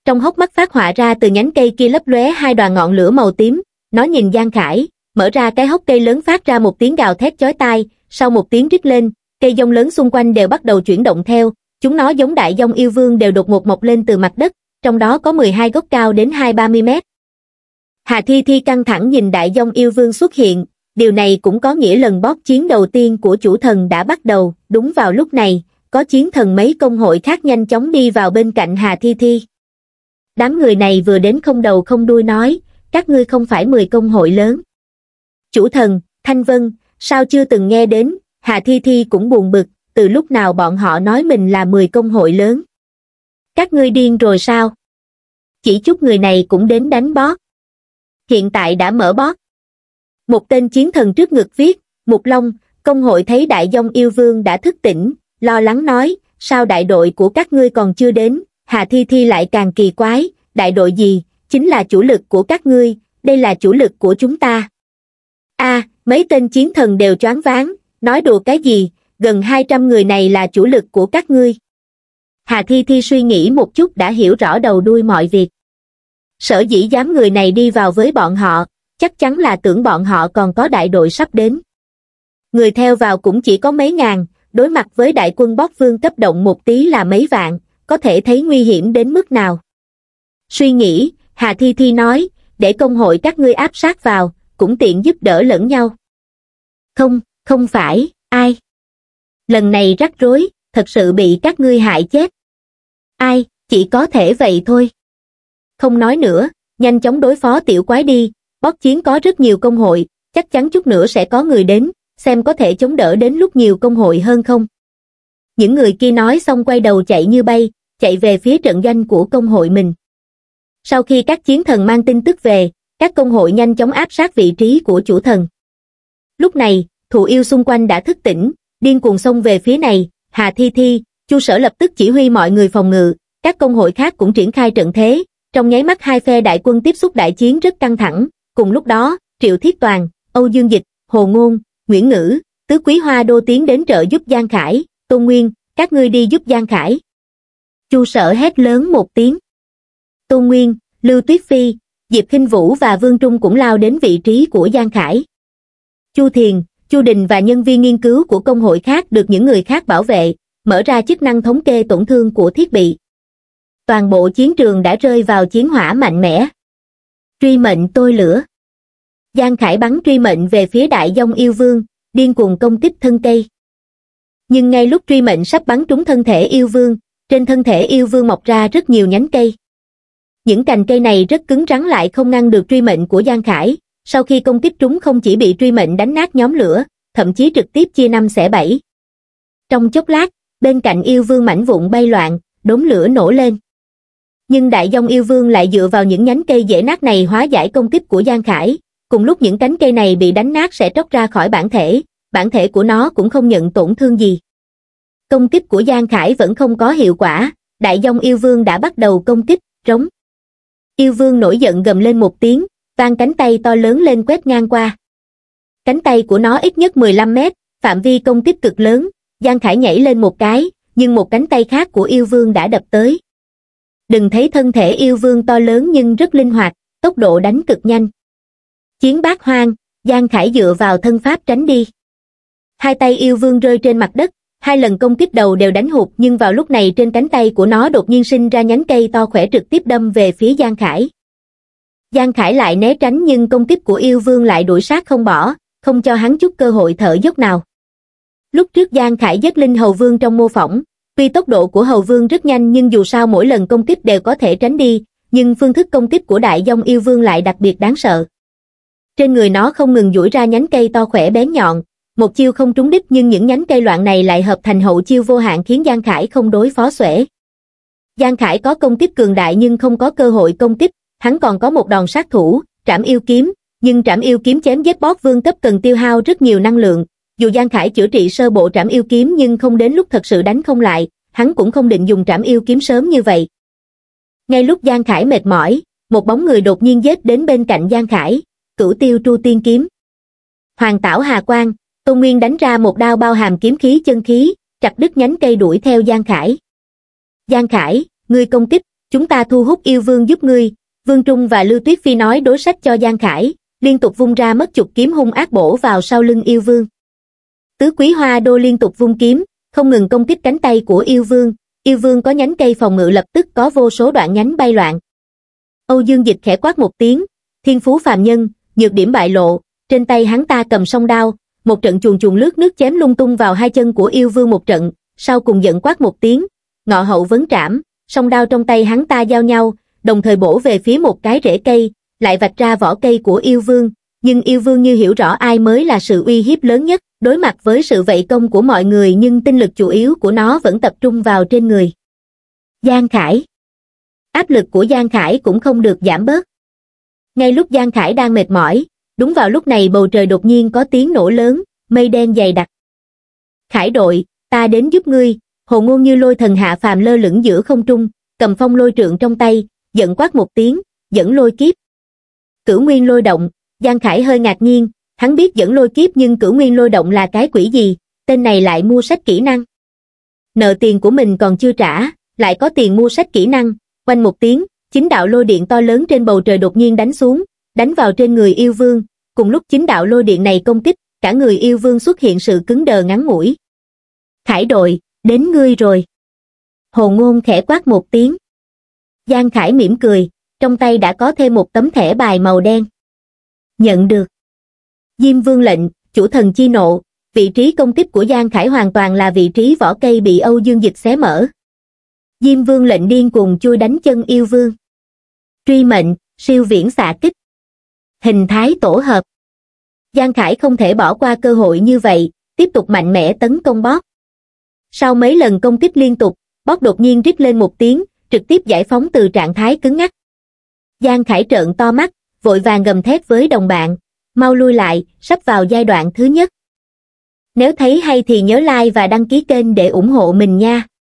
Trong hốc mắt phát họa ra từ nhánh cây kia lấp lóe hai đoàn ngọn lửa màu tím, nó nhìn Giang Khải, mở ra cái hốc cây lớn phát ra một tiếng gào thét chói tai, sau một tiếng rít lên, cây dông lớn xung quanh đều bắt đầu chuyển động theo, chúng nó giống đại dông yêu vương đều đột ngột mọc lên từ mặt đất, trong đó có mười hai gốc cao đến hai ba mươi mét hà thi thi căng thẳng nhìn đại dông yêu vương xuất hiện điều này cũng có nghĩa lần bóp chiến đầu tiên của chủ thần đã bắt đầu đúng vào lúc này có chiến thần mấy công hội khác nhanh chóng đi vào bên cạnh hà thi thi đám người này vừa đến không đầu không đuôi nói các ngươi không phải mười công hội lớn chủ thần thanh vân sao chưa từng nghe đến hà thi thi cũng buồn bực từ lúc nào bọn họ nói mình là mười công hội lớn các ngươi điên rồi sao chỉ chút người này cũng đến đánh bót hiện tại đã mở bót một tên chiến thần trước ngực viết mục long công hội thấy đại dông yêu vương đã thức tỉnh lo lắng nói sao đại đội của các ngươi còn chưa đến hà thi thi lại càng kỳ quái đại đội gì chính là chủ lực của các ngươi đây là chủ lực của chúng ta a à, mấy tên chiến thần đều choáng váng nói đùa cái gì gần hai trăm người này là chủ lực của các ngươi hà thi thi suy nghĩ một chút đã hiểu rõ đầu đuôi mọi việc sở dĩ dám người này đi vào với bọn họ chắc chắn là tưởng bọn họ còn có đại đội sắp đến người theo vào cũng chỉ có mấy ngàn đối mặt với đại quân bóc vương cấp động một tí là mấy vạn có thể thấy nguy hiểm đến mức nào suy nghĩ hà thi thi nói để công hội các ngươi áp sát vào cũng tiện giúp đỡ lẫn nhau không không phải ai lần này rắc rối thật sự bị các ngươi hại chết Ai, chỉ có thể vậy thôi. Không nói nữa, nhanh chóng đối phó tiểu quái đi, bót chiến có rất nhiều công hội, chắc chắn chút nữa sẽ có người đến, xem có thể chống đỡ đến lúc nhiều công hội hơn không. Những người kia nói xong quay đầu chạy như bay, chạy về phía trận doanh của công hội mình. Sau khi các chiến thần mang tin tức về, các công hội nhanh chóng áp sát vị trí của chủ thần. Lúc này, thủ yêu xung quanh đã thức tỉnh, điên cuồng xông về phía này, Hà Thi Thi, Chu Sở lập tức chỉ huy mọi người phòng ngự, các công hội khác cũng triển khai trận thế, trong nháy mắt hai phe đại quân tiếp xúc đại chiến rất căng thẳng, cùng lúc đó, Triệu Thiết Toàn, Âu Dương Dịch, Hồ Ngôn, Nguyễn Ngữ, Tứ Quý Hoa Đô tiến đến trợ giúp Giang Khải, Tôn Nguyên, các ngươi đi giúp Giang Khải. Chu Sở hét lớn một tiếng. Tôn Nguyên, Lưu Tuyết Phi, Diệp Kinh Vũ và Vương Trung cũng lao đến vị trí của Giang Khải. Chu Thiền, Chu Đình và nhân viên nghiên cứu của công hội khác được những người khác bảo vệ, mở ra chức năng thống kê tổn thương của thiết bị. Toàn bộ chiến trường đã rơi vào chiến hỏa mạnh mẽ. Truy mệnh tôi lửa. Giang Khải bắn truy mệnh về phía đại dông yêu vương, điên cuồng công kích thân cây. Nhưng ngay lúc truy mệnh sắp bắn trúng thân thể yêu vương, trên thân thể yêu vương mọc ra rất nhiều nhánh cây. Những cành cây này rất cứng rắn lại không ngăn được truy mệnh của Giang Khải, sau khi công kích trúng không chỉ bị truy mệnh đánh nát nhóm lửa, thậm chí trực tiếp chia năm xẻ bảy. Trong chốc lát, bên cạnh yêu vương mảnh vụn bay loạn, đốm lửa nổ lên. Nhưng đại dông yêu vương lại dựa vào những nhánh cây dễ nát này hóa giải công kích của Giang Khải, cùng lúc những cánh cây này bị đánh nát sẽ tróc ra khỏi bản thể, bản thể của nó cũng không nhận tổn thương gì. Công kích của Giang Khải vẫn không có hiệu quả, đại dông yêu vương đã bắt đầu công kích, rống. Yêu vương nổi giận gầm lên một tiếng, vang cánh tay to lớn lên quét ngang qua. Cánh tay của nó ít nhất 15 mét, phạm vi công kích cực lớn, Giang Khải nhảy lên một cái, nhưng một cánh tay khác của yêu vương đã đập tới. Đừng thấy thân thể yêu vương to lớn nhưng rất linh hoạt, tốc độ đánh cực nhanh. Chiến bát hoang, Giang Khải dựa vào thân pháp tránh đi. Hai tay yêu vương rơi trên mặt đất, hai lần công kích đầu đều đánh hụt nhưng vào lúc này trên cánh tay của nó đột nhiên sinh ra nhánh cây to khỏe trực tiếp đâm về phía Giang Khải. Giang Khải lại né tránh nhưng công kích của yêu vương lại đuổi sát không bỏ, không cho hắn chút cơ hội thở dốc nào lúc trước giang khải giết linh hầu vương trong mô phỏng tuy tốc độ của hầu vương rất nhanh nhưng dù sao mỗi lần công kích đều có thể tránh đi nhưng phương thức công kích của đại dông yêu vương lại đặc biệt đáng sợ trên người nó không ngừng duỗi ra nhánh cây to khỏe bén nhọn một chiêu không trúng đích nhưng những nhánh cây loạn này lại hợp thành hậu chiêu vô hạn khiến giang khải không đối phó xuể giang khải có công kích cường đại nhưng không có cơ hội công kích hắn còn có một đòn sát thủ trảm yêu kiếm nhưng trảm yêu kiếm chém giết bót vương cấp cần tiêu hao rất nhiều năng lượng dù Giang Khải chữa trị sơ bộ trảm yêu kiếm nhưng không đến lúc thật sự đánh không lại, hắn cũng không định dùng trảm yêu kiếm sớm như vậy. Ngay lúc Giang Khải mệt mỏi, một bóng người đột nhiên dết đến bên cạnh Giang Khải, cửu tiêu tru tiên kiếm. Hoàng tảo Hà Quang, Tôn Nguyên đánh ra một đao bao hàm kiếm khí chân khí, chặt đứt nhánh cây đuổi theo Giang Khải. Giang Khải, ngươi công kích, chúng ta thu hút yêu vương giúp ngươi, Vương Trung và Lưu Tuyết Phi nói đối sách cho Giang Khải, liên tục vung ra mất chục kiếm hung ác bổ vào sau lưng yêu vương tứ quý hoa đô liên tục vung kiếm không ngừng công kích cánh tay của yêu vương yêu vương có nhánh cây phòng ngự lập tức có vô số đoạn nhánh bay loạn âu dương dịch khẽ quát một tiếng thiên phú phàm nhân nhược điểm bại lộ trên tay hắn ta cầm song đao một trận chuồn chuồn lướt nước chém lung tung vào hai chân của yêu vương một trận sau cùng giận quát một tiếng ngọ hậu vấn trảm song đao trong tay hắn ta giao nhau đồng thời bổ về phía một cái rễ cây lại vạch ra vỏ cây của yêu vương nhưng yêu vương như hiểu rõ ai mới là sự uy hiếp lớn nhất đối mặt với sự vây công của mọi người nhưng tinh lực chủ yếu của nó vẫn tập trung vào trên người giang khải áp lực của giang khải cũng không được giảm bớt ngay lúc giang khải đang mệt mỏi đúng vào lúc này bầu trời đột nhiên có tiếng nổ lớn mây đen dày đặc khải đội ta đến giúp ngươi hồ ngôn như lôi thần hạ phàm lơ lửng giữa không trung cầm phong lôi trượng trong tay giận quát một tiếng dẫn lôi kiếp cửu nguyên lôi động giang khải hơi ngạc nhiên hắn biết dẫn lôi kiếp nhưng cửu nguyên lôi động là cái quỷ gì tên này lại mua sách kỹ năng nợ tiền của mình còn chưa trả lại có tiền mua sách kỹ năng quanh một tiếng chính đạo lôi điện to lớn trên bầu trời đột nhiên đánh xuống đánh vào trên người yêu vương cùng lúc chính đạo lôi điện này công kích cả người yêu vương xuất hiện sự cứng đờ ngắn ngủi khải đội đến ngươi rồi hồ ngôn khẽ quát một tiếng giang khải mỉm cười trong tay đã có thêm một tấm thẻ bài màu đen nhận được Diêm vương lệnh, chủ thần chi nộ, vị trí công kích của Giang Khải hoàn toàn là vị trí vỏ cây bị Âu Dương Dịch xé mở. Diêm vương lệnh điên cuồng chui đánh chân yêu vương. Truy mệnh, siêu viễn xạ kích. Hình thái tổ hợp. Giang Khải không thể bỏ qua cơ hội như vậy, tiếp tục mạnh mẽ tấn công bóp. Sau mấy lần công kích liên tục, bóp đột nhiên rít lên một tiếng, trực tiếp giải phóng từ trạng thái cứng ngắc. Giang Khải trợn to mắt, vội vàng gầm thét với đồng bạn, mau lui lại sắp vào giai đoạn thứ nhất nếu thấy hay thì nhớ like và đăng ký kênh để ủng hộ mình nha